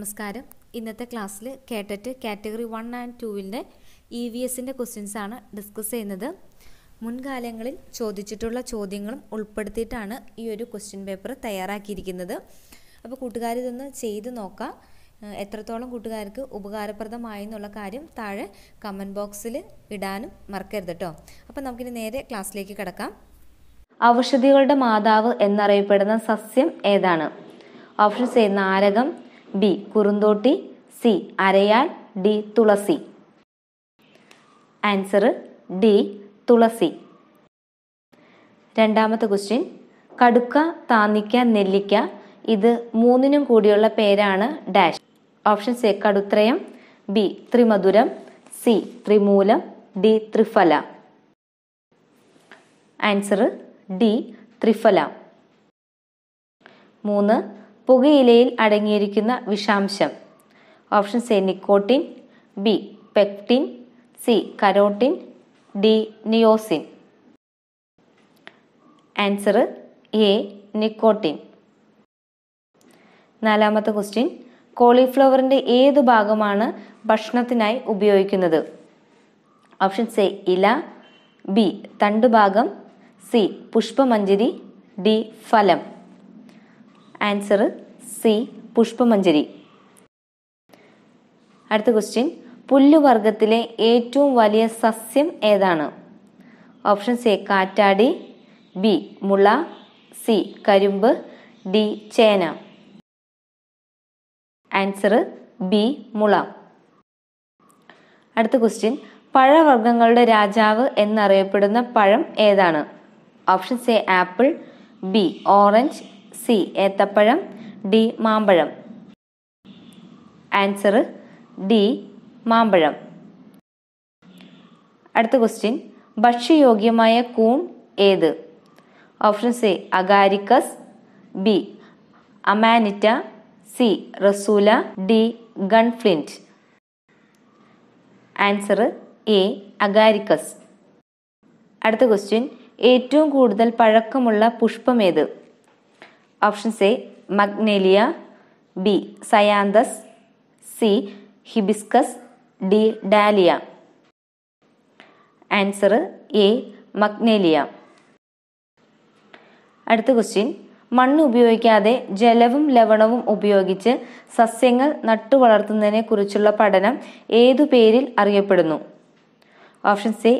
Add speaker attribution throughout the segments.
Speaker 1: നമസ്കാരം ഇന്നത്തെ ക്ലാസ്സിൽ കേട്ടറ്റ് കാറ്റഗറി വൺ ആൻഡ് ടുവിൻ്റെ ഇ വി എസിൻ്റെ ക്വസ്റ്റ്യൻസാണ് ഡിസ്കസ് ചെയ്യുന്നത് മുൻകാലങ്ങളിൽ ചോദിച്ചിട്ടുള്ള ചോദ്യങ്ങളും ഉൾപ്പെടുത്തിയിട്ടാണ് ഈ ഒരു ക്വസ്റ്റ്യൻ പേപ്പർ തയ്യാറാക്കിയിരിക്കുന്നത് അപ്പോൾ കൂട്ടുകാർ ഇതൊന്ന് ചെയ്ത് നോക്കാം എത്രത്തോളം കൂട്ടുകാർക്ക് ഉപകാരപ്രദമായി എന്നുള്ള കാര്യം താഴെ കമൻറ്റ് ബോക്സിൽ ഇടാനും മറക്കരുത് കേട്ടോ അപ്പോൾ നമുക്കിനി നേരെ ക്ലാസ്സിലേക്ക് കിടക്കാം ഔഷധികളുടെ മാതാവ് എന്നറിയപ്പെടുന്ന സസ്യം ഏതാണ് ഓപ്ഷൻ എ നാരകം ബി കുറുന്തോട്ടി സി അരയാൽ ഡി തുളസി ആൻസർ ഡി തുളസി രണ്ടാമത്തെ ക്വസ്റ്റ്യൻ കടുക്ക താന്നിക്ക നെല്ലിക്ക ഇത് മൂന്നിനും കൂടിയുള്ള പേരാണ് ഡാഷ് ഓപ്ഷൻ എ കടുത്രയം ബി ത്രിമധുരം സി ത്രിമൂലം ഡി ത്രിഫല ആൻസർ ഡി ത്രിഫല മൂന്ന് പുകയിലയിൽ അടങ്ങിയിരിക്കുന്ന വിഷാംശം option C nicotine B pectin C carotene D niacin answer A nicotine നാലാമത്തെ ക്വസ്റ്റ്യൻ കോളിഫ്ലവറിൻ്റെ ഏത് ഭാഗമാണ് ഭക്ഷണത്തിനായി ഉപയോഗിക്കുന്നത് ഓപ്ഷൻ സി ഇല ബി തണ്ടുഭാഗം സി പുഷ്പമഞ്ജരി ഡി ഫലം ആൻസർ സി പുഷ്പമഞ്ജരി അടുത്ത ക്വസ്റ്റ്യൻ പുല്ലുവർഗത്തിലെ ഏറ്റവും വലിയ സസ്യം ഏതാണ് ഓപ്ഷൻ എ കാറ്റാടി ബി മുള സി കരിമ്പ് ഡി ചേന ആൻസർ ബി മുള അടുത്ത ക്വസ്റ്റ്യൻ പഴവർഗങ്ങളുടെ രാജാവ് എന്നറിയപ്പെടുന്ന പഴം ഏതാണ് option A apple B orange C ഏത്തപ്പഴം ഡി മാമ്പഴം ആൻസർ ഡി മാമ്പഴം അടുത്ത ക്വസ്റ്റ്യൻ ഭക്ഷ്യയോഗ്യമായ കൂൺ ഏത് option C agaricus B amanita C russula D gunflint answer A agaricus അടുത്ത ക്വസ്റ്റ്യൻ ഏറ്റവും കൂടുതൽ പഴക്കമുള്ള ഏത് ഓപ്ഷൻസ് എ മഗ്നേലിയ ബി സയാന്തസ് C hibiscus D dahlia answer A magnolia അടുത്ത ക്വസ്റ്റ്യൻ മണ്ണ് ഉപയോഗിക്കാതെ ജലവും ലവണവും ഉപയോഗിച്ച് സസ്യങ്ങൾ നട്ടുവളർത്തുന്നതിനെ കുറിച്ചുള്ള പഠനം ഏതു പേരിൽ അറിയപ്പെടുന്നു option C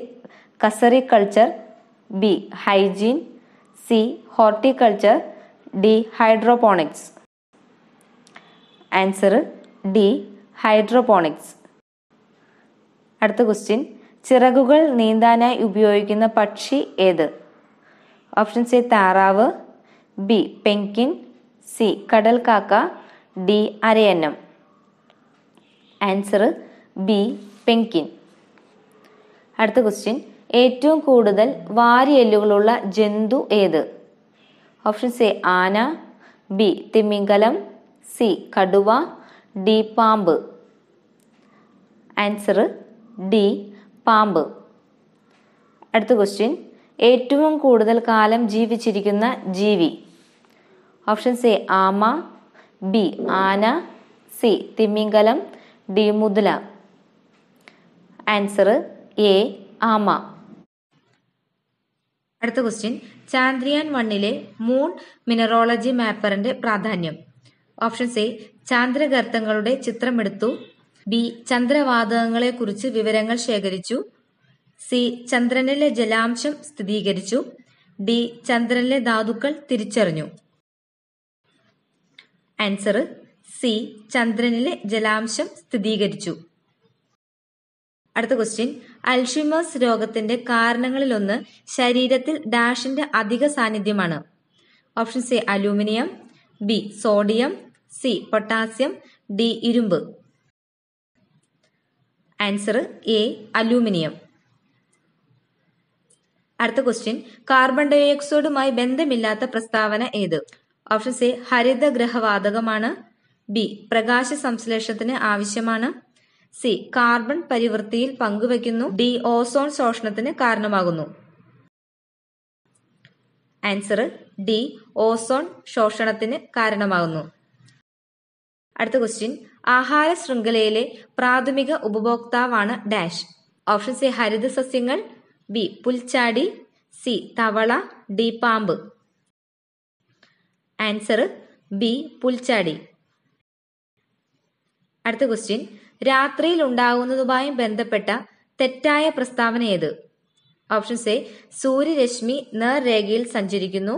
Speaker 1: culture B hygiene C horticulture D hydroponics answer D hydroponics അടുത്ത ക്വസ്റ്റ്യൻ ചിറകുകൾ നീന്താനായി ഉപയോഗിക്കുന്ന പക്ഷി ഏത് ഓപ്ഷൻ സി താറാവ് ബി പെങ്കിൻ സി കടൽ കാക്ക ഡി അരയന്നം ആൻസർ ബി പെങ്കിൻ അടുത്ത ക്വസ്റ്റ്യൻ ഏറ്റവും കൂടുതൽ വാരിയെല്ലുകളുള്ള ജന്തു ഏത് ഓപ്ഷൻ സി ആന ബി തിമിംഗലം സി കടുവ ഡി പാമ്പ് ആൻസർ ഡി പാമ്പ് അടുത്ത ക്വസ്റ്റ്യൻ ഏറ്റവും കൂടുതൽ കാലം ജീവിച്ചിരിക്കുന്ന ജീവി ഓപ്ഷൻ സി ആമ ബി ആന സി തിമിംഗലം ഡി മുതല ആൻസർ എ ആമ അടുത്ത ക്വസ്റ്റ്യൻ ചാന്ദ്രിയാൻ വണ്ണിലെ മൂൺ മിനറോളജി മാപ്പറിന്റെ പ്രാധാന്യം ഓപ്ഷൻ സി ചാന്ദ്രഗർത്തങ്ങളുടെ ചിത്രമെടുത്തു ബി ചന്ദ്രവാതകങ്ങളെക്കുറിച്ച് വിവരങ്ങൾ ശേഖരിച്ചു സി ചന്ദ്രനിലെ ജലാംശം സ്ഥിരീകരിച്ചു ഡി ചന്ദ്രനിലെ ധാതുക്കൾ തിരിച്ചറിഞ്ഞു ആൻസർ സി ചന്ദ്രനിലെ ജലാംശം സ്ഥിരീകരിച്ചു അടുത്ത ക്വസ്റ്റ്യൻ അൽഷിമേഴ്സ് രോഗത്തിന്റെ കാരണങ്ങളിലൊന്ന് ശരീരത്തിൽ ഡാഷിന്റെ അധിക സാന്നിധ്യമാണ് option C aluminium B sodium C potassium D ഇരുമ്പ് ആൻസർ എ അലൂമിനിയം അടുത്ത ക്വസ്റ്റ്യൻ കാർബൺ ഡയോക്സൈഡുമായി ബന്ധമില്ലാത്ത പ്രസ്താവന ഏത് ഓപ്ഷൻ സി ഹരിതഗ്രഹവാതകമാണ് ബി പ്രകാശ സംശ്ലേഷത്തിന് ആവശ്യമാണ് സി കാർബൺ പരിവൃത്തിയിൽ പങ്കുവയ്ക്കുന്നു ഡി ഓസോൺ ശോഷണത്തിന് കാരണമാകുന്നു ആൻസർ ഡി ഓസോൺ ശോഷണത്തിന് കാരണമാകുന്നു അടുത്ത ക്വസ്റ്റ്യൻ ആഹാര ശൃംഖലയിലെ പ്രാഥമിക ഉപഭോക്താവാണ് ഡാഷ് ഓപ്ഷൻ സി ഹരിത സസ്യങ്ങൾ ബി പുൽച്ചാടി സി തവള ഡി പാമ്പ് ആൻസർ ബി പുൽച്ചാടി അടുത്ത ക്വസ്റ്റ്യൻ രാത്രിയിൽ ഉണ്ടാകുന്നതുമായും ബന്ധപ്പെട്ട തെറ്റായ പ്രസ്താവന ഏത് ഓപ്ഷൻ എ സൂര്യരശ്മി നേർരേഖയിൽ സഞ്ചരിക്കുന്നു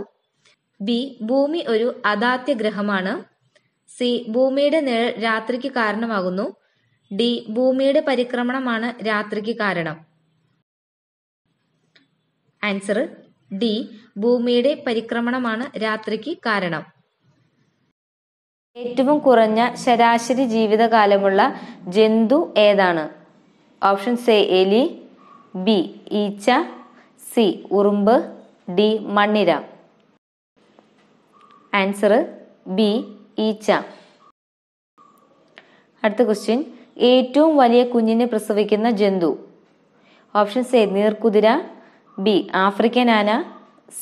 Speaker 1: ബി ഭൂമി ഒരു അദാത്യ ഗ്രഹമാണ് സി ഭൂമിയുടെ നിഴൽ രാത്രിക്ക് കാരണമാകുന്നു ഡി ഭൂമിയുടെ പരിക്രമണമാണ് രാത്രിക്ക് കാരണം ആൻസർ ഡി ഭൂമിയുടെ പരിക്രമണമാണ് രാത്രിക്ക് കാരണം ഏറ്റവും കുറഞ്ഞ ശരാശരി ജീവിതകാലമുള്ള ജന്തു ഏതാണ് ഓപ്ഷൻ എ എലി ബി ഈച്ച സി ഉറുമ്പ് ഡി മണ്ണിര ആൻസർ ബി ഈച്ച അടുത്ത ക്വസ്റ്റ്യൻ ഏറ്റവും വലിയ കുഞ്ഞിനെ പ്രസവിക്കുന്ന ജന്തു ഓപ്ഷൻ എ നീർക്കുതിര ബി ആഫ്രിക്കൻ ആന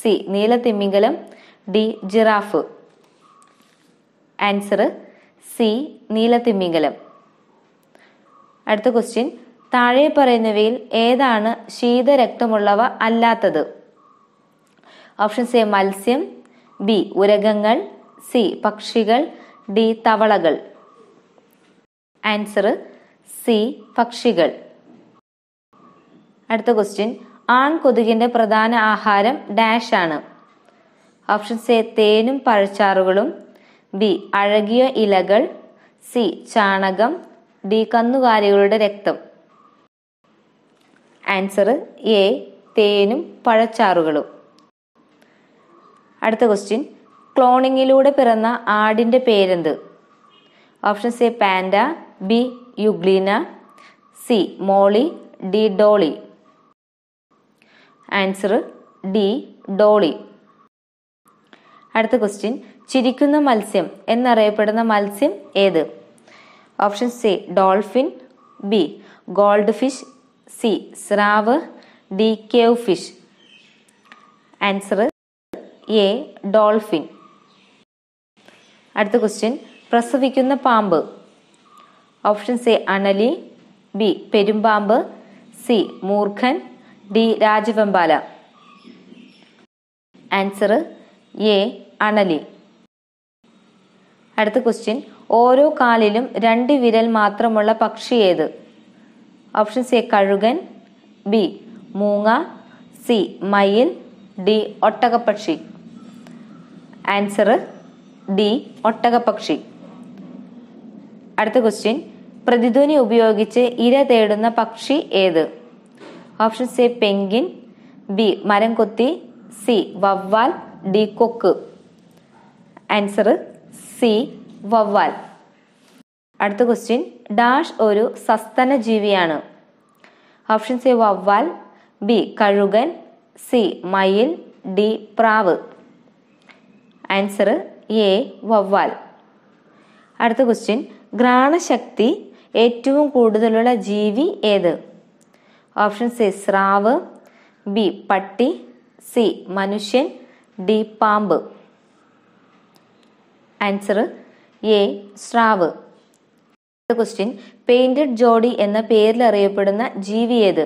Speaker 1: സി നീല തിമ്മിംഗലം ഡി ജിറാഫ് ആൻസർ സി നീലത്തിമ്മിംഗലം അടുത്ത ക്വസ്റ്റ്യൻ താഴെ പറയുന്നവയിൽ ഏതാണ് ശീതരക്തമുള്ളവ അല്ലാത്തത് ഓപ്ഷൻ സി മത്സ്യം ബി ഉരകങ്ങൾ സി പക്ഷികൾ ഡി തവളകൾ ആൻസർ സി പക്ഷികൾ അടുത്ത ക്വസ്റ്റ്യൻ കൊതുകിന്റെ പ്രധാന ആഹാരം ഡാഷ് ആണ് ഓപ്ഷൻ സി തേനും പഴച്ചാറുകളും ബി അഴകിയ ഇലകൾ സി ചാണകം ഡി കന്നുകാലികളുടെ രക്തം ആൻസർ എ തേനും പഴച്ചാറുകളും അടുത്ത ക്വസ്റ്റ്യൻ ക്ലോണിങ്ങിലൂടെ പിറന്ന ആടിൻ്റെ പേരെന്ത് option A panda B euglena C Molly D Dolly answer D Dolly അടുത്ത ക്വസ്റ്റ്യൻ ചിരിക്കുന്ന മത്സ്യം എന്നറിയപ്പെടുന്ന മത്സ്യം ഏത് option C dolphin B goldfish C സ്രാവ് D cave fish answer A dolphin അടുത്ത ക്വസ്റ്റ്യൻ പ്രസവിക്കുന്ന പാമ്പ് ഓപ്ഷൻ സി അണലി ബി പെരുമ്പാമ്പ് സി മൂർഖൻ ഡി രാജവെമ്പാല ആൻസർ എ അണലി അടുത്ത ക്വസ്റ്റ്യൻ ഓരോ കാലിലും രണ്ട് വിരൽ മാത്രമുള്ള പക്ഷി ഏത് ഓപ്ഷൻ സി കഴുകൻ ബി മൂങ്ങ സി മയിൽ ഡി ഒട്ടകപ്പക്ഷി ആൻസർ ഡി ഒട്ടകപ്പക്ഷി അടുത്ത ക്വസ്റ്റ്യൻ പ്രതിധ്വനി ഉപയോഗിച്ച് ഇര തേടുന്ന പക്ഷി ഏത് ഓപ്ഷൻ സി പെങ്കിൻ ബി മരം കൊത്തി സി വവ്വാൽ ഡി കൊക്ക് ആൻസർ സി വവ്വാൽ അടുത്ത ക്വസ്റ്റ്യൻ ഡാഷ് ഒരു സസ്തന ജീവിയാണ് ഓപ്ഷൻ സി വവ്വാൽ ബി കഴുകൻ സി മയിൽ ഡി പ്രാവ് ആൻസർ എ വവ്വാൽ അടുത്ത ക്വസ്റ്റ്യൻ ഘ്രാണശക്തി ഏറ്റവും കൂടുതലുള്ള ജീവി ഏത് ഓപ്ഷൻ സി സ്രാവ് ബി പട്ടി സി മനുഷ്യൻ ഡി പാമ്പ് ആൻസർ എ സ്രാവ് ക്വസ്റ്റ്യൻ പെയിന്റഡ് ജോഡി എന്ന പേരിൽ അറിയപ്പെടുന്ന ജീവി ഏത്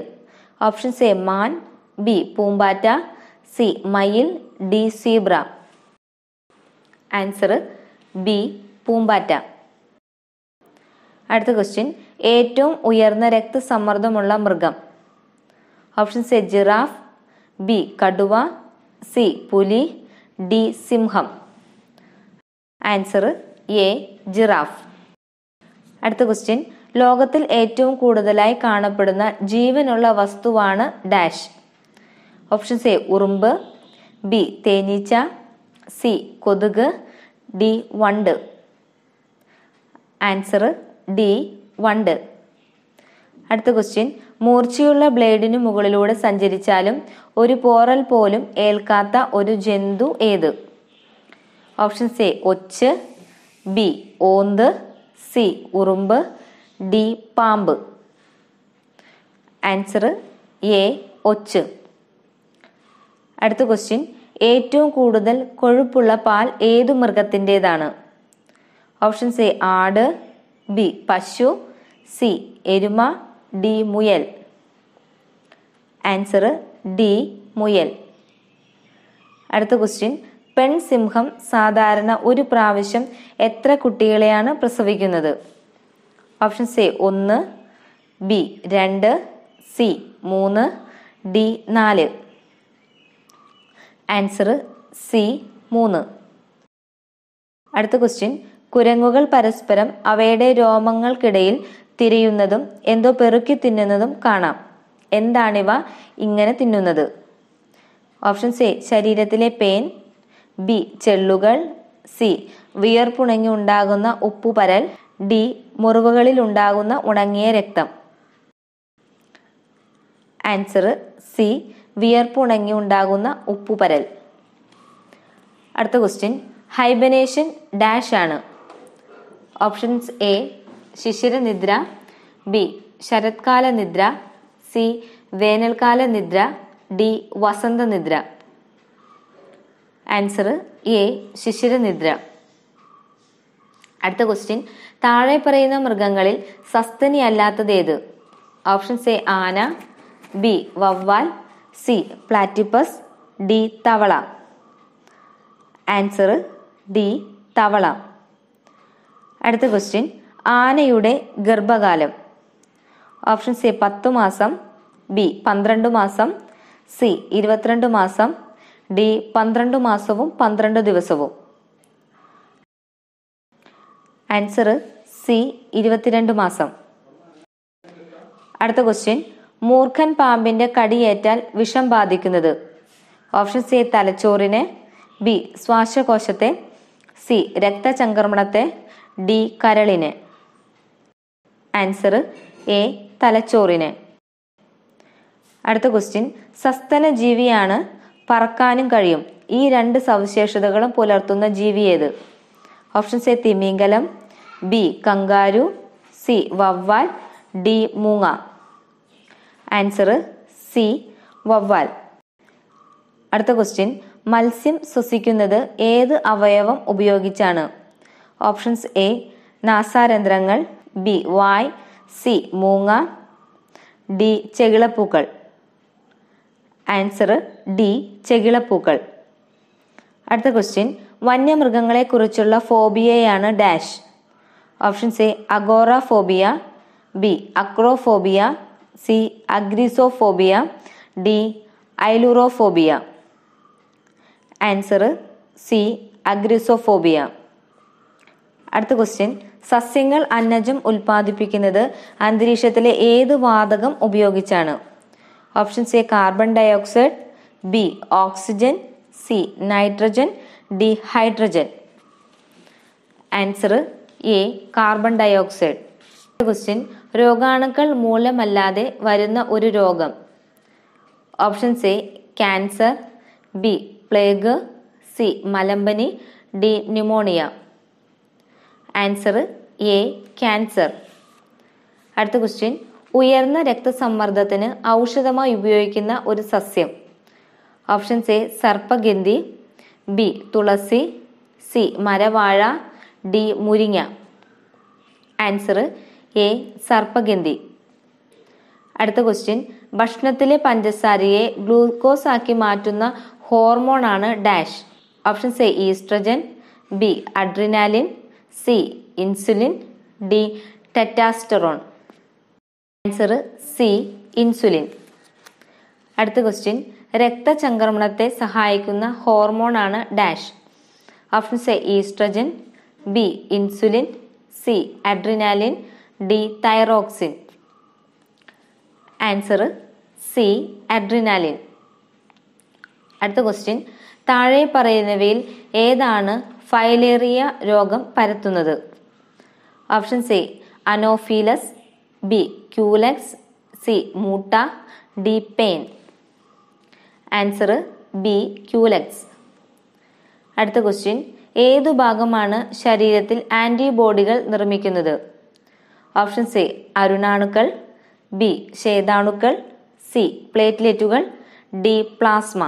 Speaker 1: ഓപ്ഷൻസ് എ മാൻ ബി പൂമ്പാറ്റ സി മയിൽ ഡി സീബ്ര ആൻസർ ബി പൂമ്പാറ്റ അടുത്ത ക്വസ്റ്റ്യൻ ഏറ്റവും ഉയർന്ന രക്തസമ്മർദ്ദമുള്ള മൃഗം ഓപ്ഷൻസ് എ ജിറാഫ് ബി കടുവ സി പുലി ഡി സിംഹം ആൻസർ എ ജിറാഫ് അടുത്ത ക്വസ്റ്റ്യൻ ലോകത്തിൽ ഏറ്റവും കൂടുതലായി കാണപ്പെടുന്ന ജീവനുള്ള വസ്തുവാണ് ഡാഷ് ഓപ്ഷൻസ് എ ഉറുമ്പ് ബി തേനീച്ച സി കൊതുക് ഡി വണ്ട് ആൻസർ ഡി വണ്ട് അടുത്ത ക്വസ്റ്റ്യൻ മൂർച്ചയുള്ള ബ്ലേഡിനു മുകളിലൂടെ സഞ്ചരിച്ചാലും ഒരു പോറൽ പോലും ഏൽക്കാത്ത ഒരു ജന്തു ഏത് ഓപ്ഷൻ സി ഒച്ച് ബി ഓന്ത് സി ഉറുമ്പ് ഡി പാമ്പ് ആൻസർ എ ഒച്ച് അടുത്ത ക്വസ്റ്റ്യൻ ഏറ്റവും കൂടുതൽ കൊഴുപ്പുള്ള പാൽ ഏതു മൃഗത്തിൻ്റെതാണ് ഓപ്ഷൻ സി ആട് ബി പശു സി എരുമ ഡി മുയൽ ആൻസർ ഡി മുയൽ അടുത്ത ക്വസ്റ്റ്യൻ പെൺസിംഹം സാധാരണ ഒരു പ്രാവശ്യം എത്ര കുട്ടികളെയാണ് പ്രസവിക്കുന്നത് ഓപ്ഷൻ സി ഒന്ന് ബി രണ്ട് സി മൂന്ന് ഡി നാല് ആൻസർ സി മൂന്ന് അടുത്ത ക്വസ്റ്റ്യൻ കുരങ്ങുകൾ പരസ്പരം അവയുടെ രോമങ്ങൾക്കിടയിൽ തിരിയുന്നതും എന്തോ പെറുക്കി തിന്നുന്നതും കാണാം എന്താണിവ ഇങ്ങനെ തിന്നുന്നത് ഓപ്ഷൻ സി ശരീരത്തിലെ പെയിൻ ബി ചെള്ളുകൾ സി വിയർപ്പുണങ്ങി ഉണ്ടാകുന്ന ഉപ്പുപരൽ ഡി മുറിവുകളിൽ ഉണ്ടാകുന്ന ഉണങ്ങിയ രക്തം ആൻസർ സി വിയർപ്പുണങ്ങി ഉണ്ടാകുന്ന ഉപ്പുപരൽ അടുത്ത ക്വസ്റ്റ്യൻ ഹൈബനേഷൻ ഡാഷ് ആണ് ഓപ്ഷൻസ് എ ശിശിരനിദ്ര ബി ശരത്കാല നിദ്ര സി വേനൽക്കാല നിദ്ര ഡി വസന്തനിദ്ര ആൻസർ എ ശിശിരനിദ്ര അടുത്ത ക്വസ്റ്റ്യൻ താഴെ പറയുന്ന മൃഗങ്ങളിൽ സസ്തനി അല്ലാത്തത് ഏത് ഓപ്ഷൻസ് എ ആന ബി വവ്വാൽ സി പ്ലാറ്റിപ്പസ് ഡി തവള ആൻസർ ഡി തവള അടുത്ത ക്വസ്റ്റ്യൻ ആനയുടെ ഗർഭകാലം ഓപ്ഷൻ എ പത്ത് മാസം ബി പന്ത്രണ്ട് മാസം സി ഇരുപത്തിരണ്ട് മാസം ഡി പന്ത്രണ്ട് മാസവും പന്ത്രണ്ട് ദിവസവും ആൻസർ സി ഇരുപത്തിരണ്ട് മാസം അടുത്ത ക്വസ്റ്റ്യൻ മൂർഖൻ പാമ്പിന്റെ കടിയേറ്റാൽ വിഷം ബാധിക്കുന്നത് ഓപ്ഷൻ സി തലച്ചോറിനെ ബി ശ്വാസകോശത്തെ സി രക്തചംക്രമണത്തെ ഡി കരളിനെ ആൻസർ എ തലച്ചോറിനെ അടുത്ത ക്വസ്റ്റ്യൻ സസ്തന ജീവിയാണ് പറക്കാനും കഴിയും ഈ രണ്ട് സവിശേഷതകളും പുലർത്തുന്ന ജീവി ഏത് ഓപ്ഷൻ എ തിമിംഗലം ബി കങ്കാരു സി വവ്വാൽ ഡി മൂങ്ങ ആൻസർ സി വവ്വാൽ അടുത്ത ക്വസ്റ്റ്യൻ മത്സ്യം ശ്വസിക്കുന്നത് ഏത് അവയവം ഉപയോഗിച്ചാണ് ഓപ്ഷൻസ് എ നാസാരന്ധ്രങ്ങൾ ബി വായ് സി മൂങ്ങ ഡി ചെകിളപ്പൂക്കൾ ആൻസർ ഡി ചെകിളപ്പൂക്കൾ അടുത്ത ക്വസ്റ്റ്യൻ വന്യമൃഗങ്ങളെ കുറിച്ചുള്ള ഫോബിയയാണ് dash options A agoraphobia B acrophobia C agrizoophobia D ailurophobia answer C agrizoophobia അടുത്ത ക്വസ്റ്റ്യൻ സസ്യങ്ങൾ അന്നജം ഉൽപ്പാദിപ്പിക്കുന്നത് അന്തരീക്ഷത്തിലെ ഏത് വാതകം ഉപയോഗിച്ചാണ് option C carbon dioxide B oxygen C nitrogen D hydrogen answer A carbon dioxide question രോഗാണുക്കൾ മൂലമല്ലാതെ വരുന്ന ഒരു രോഗം option C cancer B plague C മലമ്പനി D pneumonia answer A cancer അടുത്ത ക്വസ്റ്റ്യൻ ഉയർന്ന രക്തസമ്മർദ്ദത്തിന് ഔഷധമായി ഉപയോഗിക്കുന്ന ഒരു സസ്യം ഓപ്ഷൻ എ സർപ്പഗന്ധി ബി തുളസി സി മരവാഴ ഡി മുരിങ്ങ ആൻസർ എ സർപ്പഗന്ധി അടുത്ത ക്വസ്റ്റ്യൻ ഭക്ഷണത്തിലെ പഞ്ചസാരയെ ഗ്ലൂക്കോസ് ആക്കി മാറ്റുന്ന ഹോർമോണാണ് dash option A oestrogen B adrenaline C insulin D testosterone answer C insulin അടുത്ത ക്വസ്റ്റ്യൻ രക്തചംക്രമണത്തെ സഹായിക്കുന്ന ഹോർമോൺ ആണ് dash options A oestrogen B insulin C adrenaline D thyroxine answer C adrenaline അടുത്ത ക്വസ്റ്റ്യൻ താഴെ പറയുന്നവയിൽ ഏതാണ് ഫൈലേറിയ രോഗം പരത്തുന്നത് option A anopheles B culex C മൂട്ട ഡി പെയിൻ ആൻസർ ബി ക്യൂലെക്സ് അടുത്ത ക്വസ്റ്റ്യൻ ഏതു ഭാഗമാണ് ശരീരത്തിൽ ആൻറ്റിബോഡികൾ നിർമ്മിക്കുന്നത് ഓപ്ഷൻ സി അരുണാണുക്കൾ ബി ശേതാണുക്കൾ സി പ്ലേറ്റ്ലെറ്റുകൾ ഡി പ്ലാസ്മ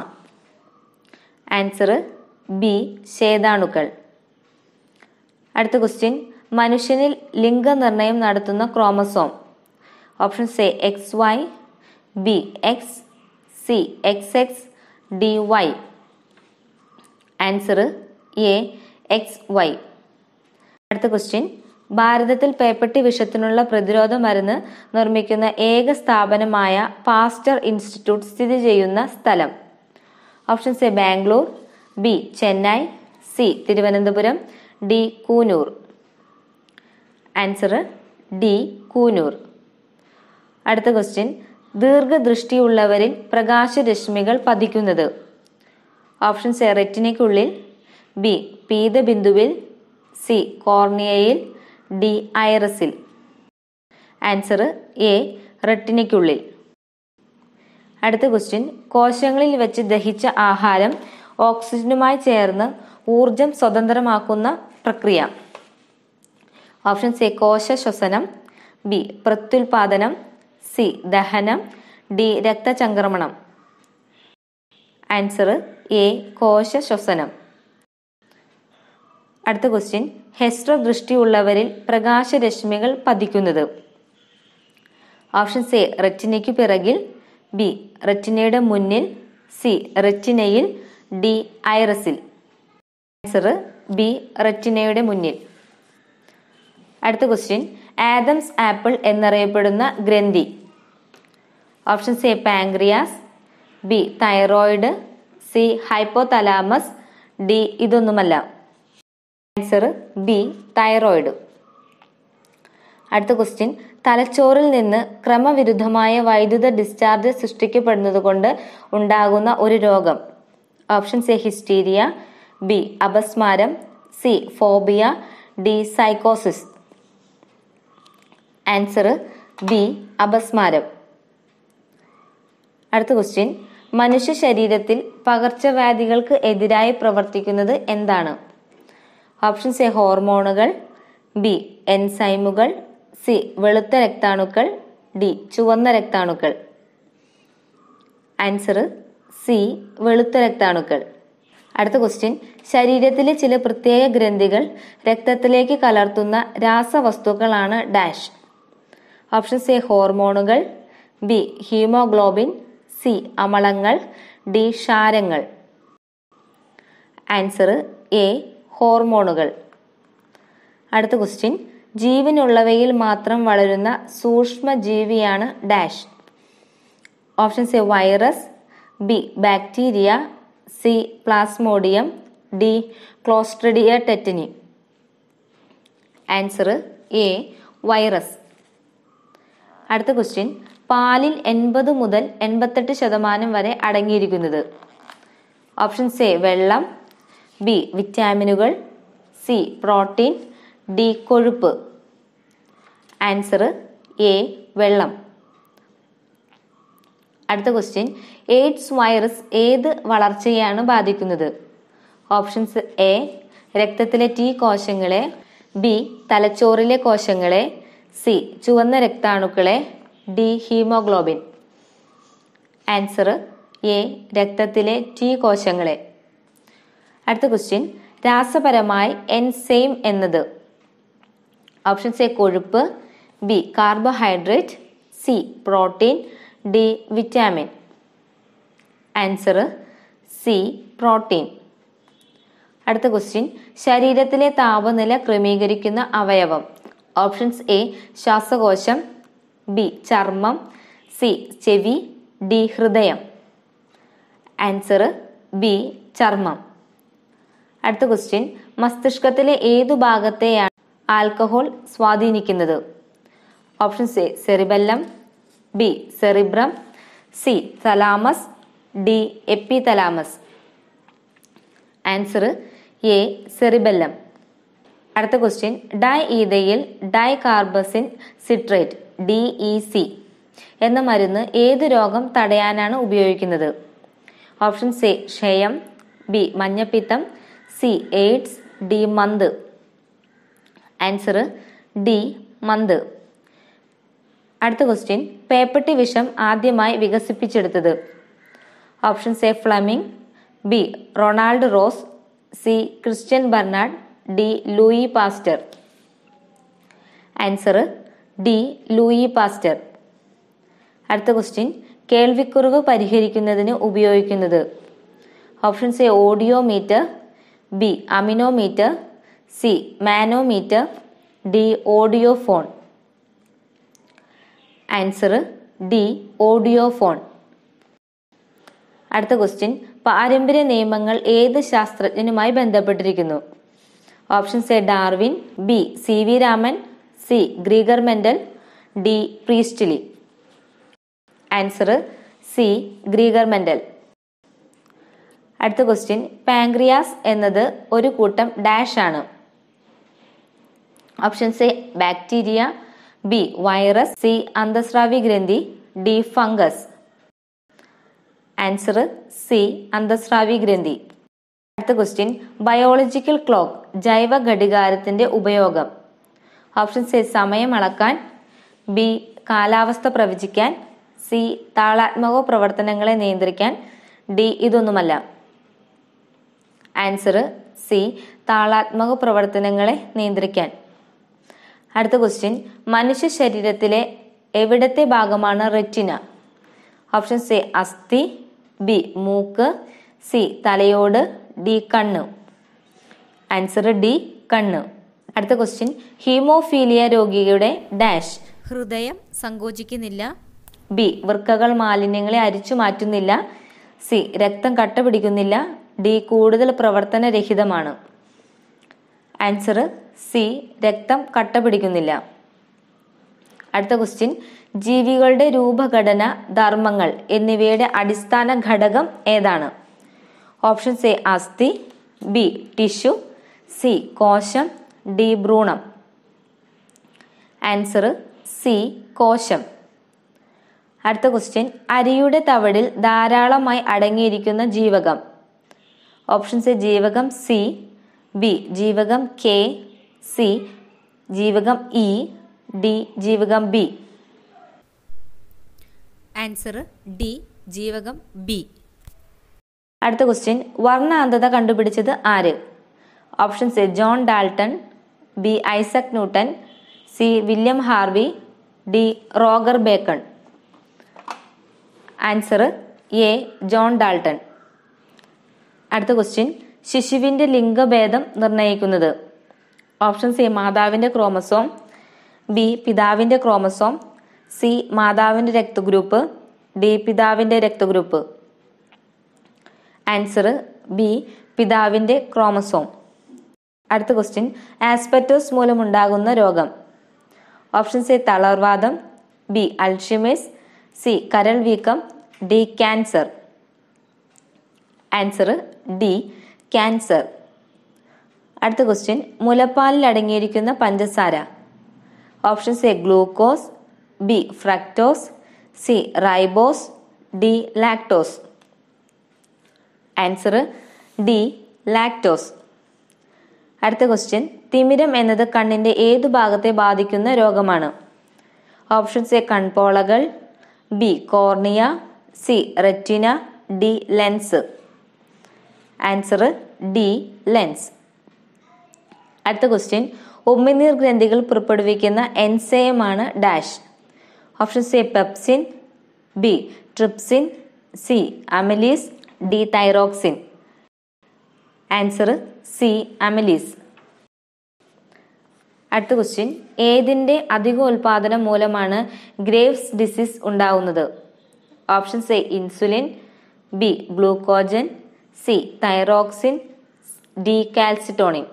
Speaker 1: ആൻസർ ബി ശേതാണുക്കൾ അടുത്ത ക്വസ്റ്റ്യൻ മനുഷ്യനിൽ ലിംഗനിർണയം നടത്തുന്ന chromosome options A X Y B X C X X D Y answer A X Y അടുത്ത ക്വസ്റ്റ്യൻ ഭാരതത്തിൽ പേപ്പട്ടി വിഷത്തിനുള്ള പ്രതിരോധ മരുന്ന് നിർമ്മിക്കുന്ന ഏക സ്ഥാപനമായ പാസ്റ്റർ ഇൻസ്റ്റിറ്റ്യൂട്ട് സ്ഥിതി ചെയ്യുന്ന സ്ഥലം options A Bangalore B Chennai C Thiruvananthapuram D Coonoor answer D Coonoor അടുത്ത ക്വസ്റ്റ്യൻ ദീർഘദൃഷ്ടിയുള്ളവരിൽ പ്രകാശരശ്മികൾ പതിക്കുന്നത് ഓപ്ഷൻ എ റെറ്റിനയ്ക്കുള്ളിൽ ബി പീതബിന്ദുവിൽ സി കോർണിയയിൽ ഡി ഐറസിൽ ആൻസർ എ റെറ്റിനയ്ക്കുള്ളിൽ അടുത്ത ക്വസ്റ്റ്യൻ കോശങ്ങളിൽ വെച്ച് ദഹിച്ച ആഹാരം ഓക്സിജനുമായി ചേർന്ന് ഊർജം സ്വതന്ത്രമാക്കുന്ന പ്രക്രിയ ഓപ്ഷൻ സി കോശ ശ്വസനം ബി പ്രത്യുൽപാദനം സി ദഹനം ഡി രക്തചംക്രമണം ആൻസർ എ കോശ ശ്വസനം അടുത്ത ക്വസ്റ്റ്യൻ ഹെസ്ട്ര ദൃഷ്ടിയുള്ളവരിൽ പ്രകാശരശ്മികൾ പതിക്കുന്നത് ഓപ്ഷൻ സി റെറ്റിനയ്ക്ക് പിറകിൽ ബി റെറ്റിനയുടെ മുന്നിൽ സി റെറ്റിനയിൽ ഡി ഐറസിൽ ആൻസർ ബി റെറ്റിനയുടെ മുന്നിൽ അടുത്ത ക്വസ്റ്റ്യൻ ആദംസ് ആപ്പിൾ എന്നറിയപ്പെടുന്ന ഗ്രന്ഥി option C pancreas B thyroid C hypothalamus D ഇതൊന്നുമല്ല ആൻസർ ബി തൈറോയിഡ് അടുത്ത ക്വസ്റ്റ്യൻ തലച്ചോറിൽ നിന്ന് ക്രമവിരുദ്ധമായ വൈദ്യുത ഡിസ്ചാർജ് സൃഷ്ടിക്കപ്പെടുന്നതുകൊണ്ട് ഉണ്ടാകുന്ന ഒരു രോഗം ഓപ്ഷൻ സി ഹിസ്റ്റീരിയ ബി അപസ്മാരം സി ഫോബിയ ഡി സൈക്കോസിസ് ആൻസർ ബി അപസ്മാരം അടുത്ത ക്വസ്റ്റ്യൻ മനുഷ്യ ശരീരത്തിൽ പകർച്ചവ്യാധികൾക്ക് എതിരായി പ്രവർത്തിക്കുന്നത് എന്താണ് ഓപ്ഷൻസ് എ ഹോർമോണുകൾ ബി എൻസൈമുകൾ സി വെളുത്ത രക്താണുക്കൾ ഡി ചുവന്ന രക്താണുക്കൾ ആൻസർ സി വെളുത്ത രക്താണുക്കൾ അടുത്ത ക്വസ്റ്റ്യൻ ശരീരത്തിലെ ചില പ്രത്യേക ഗ്രന്ഥികൾ രക്തത്തിലേക്ക് കലർത്തുന്ന രാസവസ്തുക്കളാണ് ഡാഷ് ഓപ്ഷൻ എ ഹോർമോണുകൾ ബി ഹീമോഗ്ലോബിൻ സി അമളങ്ങൾ ഡി ക്ഷാരങ്ങൾ ആൻസർ എ ഹോർമോണുകൾ അടുത്ത ക്വസ്റ്റ്യൻ ജീവനുള്ളവയിൽ മാത്രം വളരുന്ന ജീവിയാണ് dash options A virus B bacteria C plasmodium D clostridia tetani answer A virus അടുത്ത ക്വസ്റ്റ്യൻ പാലിൽ എൺപത് മുതൽ എൺപത്തെട്ട് ശതമാനം വരെ അടങ്ങിയിരിക്കുന്നത് ഓപ്ഷൻ എ വെള്ളം ബി വിറ്റാമിനുകൾ സി പ്രോട്ടീൻ ഡി കൊഴുപ്പ് ആൻസർ എ വെള്ളം അടുത്ത ക്വസ്റ്റ്യൻ എയ്ഡ്സ് വൈറസ് ഏത് വളർച്ചയാണ് ബാധിക്കുന്നത് ഓപ്ഷൻസ് എ രക്തത്തിലെ ടി കോശങ്ങളെ ബി തലച്ചോറിലെ കോശങ്ങളെ സി ചുവന്ന രക്താണുക്കളെ ഡി ഹീമോഗ്ലോബിൻ ആൻസർ എ രക്തത്തിലെ ടി കോശങ്ങളെ അടുത്ത ക്വസ്റ്റ്യൻ രാസപരമായി സെയിം എന്നത് ഓപ്ഷൻ എ കൊഴുപ്പ് B carbohydrate C protein D vitamin answer C protein അടുത്ത ക്വസ്റ്റ്യൻ ശരീരത്തിലെ താപനില ക്രമീകരിക്കുന്ന അവയവം ഓപ്ഷൻസ് എ ശ്വാസകോശം ബി ചർമ്മം സി ചെവി ഡി ഹൃദയം ആൻസർ ബി ചർമ്മം അടുത്ത ക്വസ്റ്റ്യൻ മസ്തിഷ്കത്തിലെ ഏതു ഭാഗത്തെയാണ് ആൽക്കഹോൾ സ്വാധീനിക്കുന്നത് option C cerebellum B cerebrum C thalamus D epithalamus answer A cerebellum അടുത്ത question diethylcarbamazine citrate D E C എന്ന മരുന്ന് ഏത് രോഗം തടയാനാണ് ഉപയോഗിക്കുന്നത് ഓപ്ഷൻ സി ക്ഷയം ബി മഞ്ഞപ്പിത്തം സി എയ്ഡ്സ് ഡി മന്ത് ആൻസർ ഡി മന്ത് അടുത്ത ക്വസ്റ്റ്യൻ പേപ്പട്ടി വിഷം ആദ്യമായി വികസിപ്പിച്ചെടുത്തത് option C Fleming B Ronald Ross C Christian Barnard D Louis Pasteur answer D Louis Pasteur അടുത്ത ക്വസ്റ്റ്യൻ കേൾവിക്കുറവ് പരിഹരിക്കുന്നതിന് ഉപയോഗിക്കുന്നത് options A audiometer B aminometer C manometer D audiophone answer D audiophone അടുത്ത question പാരമ്പര്യ നിയമങ്ങൾ ഏത് ശാസ്ത്രജ്ഞനുമായി ബന്ധപ്പെട്ടിരിക്കുന്നു options A Darwin B C V Raman C Gregor Mendel D Priestley answer C Gregor Mendel അടുത്ത ക്വസ്റ്റ്യൻ പാങ്ക്രിയാസ് എന്നത് ഒരു കൂട്ടം ഡാഷ് ആണ് options A bacteria B virus C അന്തസ്രാവി ഗ്രന്ഥി ഡി ഫംഗസ് ആൻസർ സി അന്തസ്രാവി ഗ്രന്ഥി അടുത്ത ക്വസ്റ്റ്യൻ ബയോളജിക്കൽ ക്ലോക്ക് ജൈവ ഘടികാരത്തിന്റെ ഉപയോഗം ഓപ്ഷൻ സി സമയം അളക്കാൻ ബി കാലാവസ്ഥ പ്രവചിക്കാൻ സി താളാത്മക പ്രവർത്തനങ്ങളെ നിയന്ത്രിക്കാൻ ഡി ഇതൊന്നുമല്ല ആൻസർ സി താളാത്മക പ്രവർത്തനങ്ങളെ നിയന്ത്രിക്കാൻ അടുത്ത ക്വസ്റ്റ്യൻ മനുഷ്യ ശരീരത്തിലെ എവിടത്തെ ഭാഗമാണ് റെറ്റിന ഓപ്ഷൻ സി അസ്ഥി ബി മൂക്ക് സി തലയോട് ഡി കണ്ണ് ആൻസർ ഡി കണ്ണ് അടുത്ത ക്വസ്റ്റ്യൻ ഹീമോഫീലിയ രോഗിയുടെ ഡാഷ് ഹൃദയം സങ്കോചിക്കുന്നില്ല ബി വൃക്കകൾ മാലിന്യങ്ങളെ അരിച്ചു മാറ്റുന്നില്ല സി രക്തം കട്ട പിടിക്കുന്നില്ല ഡി കൂടുതൽ പ്രവർത്തനരഹിതമാണ് ആൻസർ സി രക്തം കട്ട പിടിക്കുന്നില്ല അടുത്ത ക്വസ്റ്റ്യൻ ജീവികളുടെ രൂപഘടന ധർമ്മങ്ങൾ എന്നിവയുടെ അടിസ്ഥാന ഘടകം ഏതാണ് ഓപ്ഷൻ എ അസ്ഥി ബി ടിഷ്യു സി കോശം ഡി ഭ്രൂണം ആൻസർ സി കോശം അടുത്ത ക്വസ്റ്റ്യൻ അരിയുടെ തവിടിൽ ധാരാളമായി അടങ്ങിയിരിക്കുന്ന ജീവകം ഓപ്ഷൻ എ ജീവകം സി ബി ജീവകം കെ സി ജീവകം ഇ e, ഡി ജീവകം ബി ആൻസർ ഡി ജീവകം ബി അടുത്ത ക്വസ്റ്റ്യൻ വർണ്ണാന്തത കണ്ടുപിടിച്ചത് ആര് option A John Dalton B Isaac Newton C William Harvey D Roger Bacon answer A John Dalton അടുത്ത ക്വസ്റ്റ്യൻ ശിശുവിൻ്റെ ലിംഗഭേദം നിർണ്ണയിക്കുന്നത് ഓപ്ഷൻ സി മാതാവിൻ്റെ ക്രോമസോം ബി പിതാവിൻ്റെ ക്രോമസോം സി മാതാവിൻ്റെ രക്തഗ്രൂപ്പ് ഡി പിതാവിൻ്റെ രക്തഗ്രൂപ്പ് ആൻസർ ബി പിതാവിൻ്റെ ക്രോമസോം അടുത്ത ക്വസ്റ്റ്യൻ ആസ്പെറ്റോസ് മൂലമുണ്ടാകുന്ന രോഗം ഓപ്ഷൻ സി തളർവാദം ബി അൾഷിമേഴ്സ് സി കരൾ വീക്കം D cancer answer D cancer അടുത്ത ക്വസ്റ്റ്യൻ മുലപ്പാലിൽ അടങ്ങിയിരിക്കുന്ന പഞ്ചസാര option A glucose B fructose C ribose D lactose answer D lactose അടുത്ത ക്വസ്റ്റ്യൻ തിമിരം എന്നത് കണ്ണിന്റെ ഏതു ഭാഗത്തെ ബാധിക്കുന്ന രോഗമാണ് ഓപ്ഷൻസ് എ കൺപോളകൾ B cornea C retina D lens answer D lens അടുത്ത ക്വസ്റ്റ്യൻ ഉമിനീർ ഗ്രന്ഥികൾ പുറപ്പെടുവിക്കുന്ന ആണ് dash options A pepsin B trypsin C amylase D thyroxine answer C amylase അടുത്ത ക്വസ്റ്റ്യൻ ഏതിൻ്റെ അധികോൽപാദനം മൂലമാണ് ഗ്രേവ്സ് ഡിസീസ് ഉണ്ടാവുന്നത് options A insulin B glucagon C thyroxine D calcitonin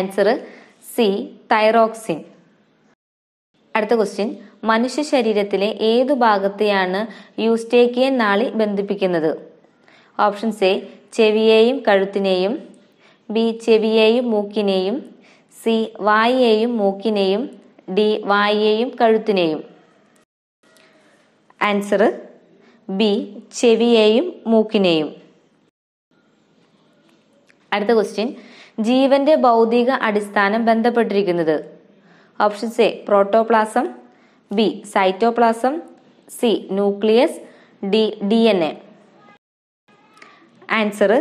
Speaker 1: answer C thyroxine അടുത്ത ക്വസ്റ്റ്യൻ മനുഷ്യ ശരീരത്തിലെ ഏതു ഭാഗത്തെയാണ് യൂസ്റ്റേക്കിയൻ നാളി ബന്ധിപ്പിക്കുന്നത് ഓപ്ഷൻസ് എ ചെവിയെയും കഴുത്തിനെയും ബി ചെവിയെയും മൂക്കിനെയും സി വായിയെയും മൂക്കിനെയും ഡി വായിയെയും കഴുത്തിനെയും ആൻസർ ബി ചെവിയെയും മൂക്കിനെയും അടുത്ത ക്വസ്റ്റ്യൻ ജീവന്റെ ഭൗതിക അടിസ്ഥാനം ബന്ധപ്പെട്ടിരിക്കുന്നത് options A protoplasm B cytoplasm C nucleus D D N A answer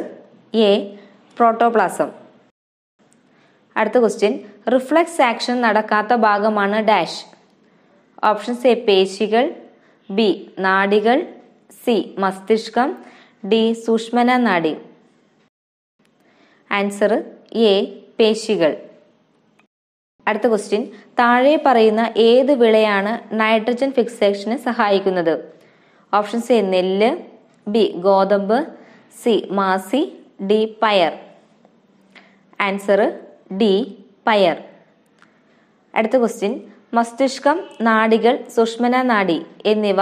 Speaker 1: A protoplasm അടുത്ത ക്വസ്റ്റ്യൻ റിഫ്ലക്സ് ആക്ഷൻ നടക്കാത്ത ഭാഗമാണ് ഡാഷ് ഓപ്ഷൻസ് എ പേശികൾ ബി നാഡികൾ സി മസ്തിഷ്കം ഡി സൂക്ഷ്മന നാഡി ആൻസർ എ പേശികൾ അടുത്ത ക്വസ്റ്റ്യൻ താഴെ പറയുന്ന ഏത് വിളയാണ് നൈട്രജൻ ഫിക്സേഷന് സഹായിക്കുന്നത് ഓപ്ഷൻസ് എ നെല്ല് ബി ഗോതമ്പ് സി മാസി ഡി പയർ ആൻസർ ഡി പയർ അടുത്ത ക്വസ്റ്റ്യൻ മസ്തിഷ്കം നാടികൾ സുഷ്മന നാഡി എന്നിവ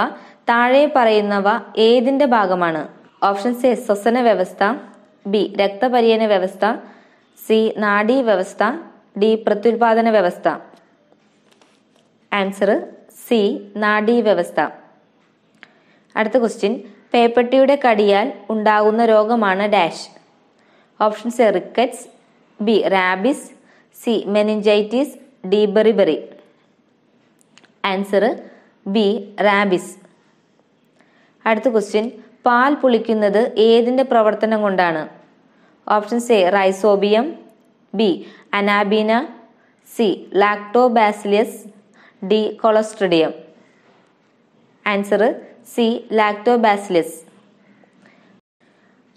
Speaker 1: താഴെ പറയുന്നവ ഏതിന്റെ ഭാഗമാണ് ഓപ്ഷൻ സി ശ്വസന വ്യവസ്ഥ ബി രക്തപര്യന വ്യവസ്ഥ സി നാഡി വ്യവസ്ഥ ഡി പ്രത്യുൽപാദന വ്യവസ്ഥ ആൻസർ സി നാഡി വ്യവസ്ഥ അടുത്ത ക്വസ്റ്റ്യൻ പേപ്പട്ടിയുടെ കടിയാൽ ഉണ്ടാകുന്ന രോഗമാണ് dash option C rickets B rabies C meningitis D beriberi answer B rabies അടുത്ത ക്വസ്റ്റ്യൻ പാൽ പുളിക്കുന്നത് ഏതിൻ്റെ പ്രവർത്തനം കൊണ്ടാണ് option A rhizobium B anabaena C lactobacillus D clostridium answer C lactobacillus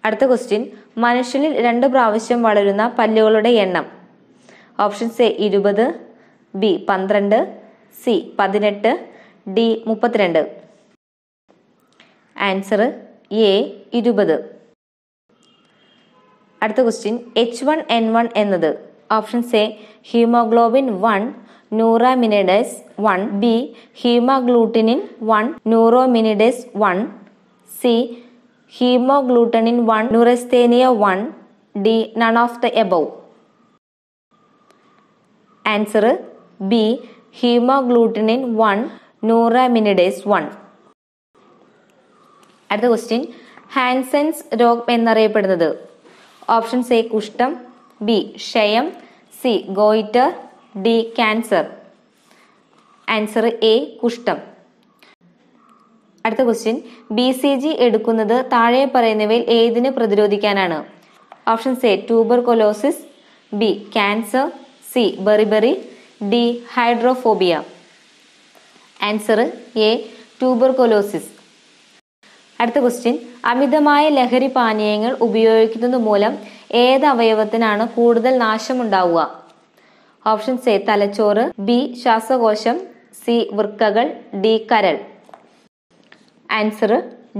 Speaker 1: അടുത്ത ക്വസ്റ്റ്യൻ മനുഷ്യനിൽ രണ്ട് പ്രാവശ്യം വളരുന്ന പല്ലുകളുടെ എണ്ണം ഓപ്ഷൻ എ ഇരുപത് ബി പന്ത്രണ്ട് സി പതിനെട്ട് ഡി മുപ്പത്തിരണ്ട് ആൻസർ എ ഇരുപത് അടുത്ത question H one N one എന്നത് options A haemoglobin one neuraminidase one B ഹീമോഗ്ലൂട്ടിനിൻ one neuraminidase one C haemagglutinin one neurasthenia one D none of the above answer B haemagglutinin one neuraminidase one അടുത്ത question Hansen's രോഗം എന്നറിയപ്പെടുന്നത് option A കുഷ്ഠം B ക്ഷയം C goitre D cancer answer A കുഷ്ഠം അടുത്ത question B C G എടുക്കുന്നത് താഴെ പറയുന്നവയിൽ ഏതിന് പ്രതിരോധിക്കാനാണ് options A tuberculosis B cancer C beriberi D hydrophobia answer A tuberculosis അടുത്ത ക്വസ്റ്റ്യൻ അമിതമായ ലഹരി പാനീയങ്ങൾ ഉപയോഗിക്കുന്നത് മൂലം ഏത് അവയവത്തിനാണ് കൂടുതൽ നാശമുണ്ടാവുക ഓപ്ഷൻസ് എ തലച്ചോറ് ബി ശ്വാസകോശം സി വൃക്കകൾ ഡി കരൾ ആൻസർ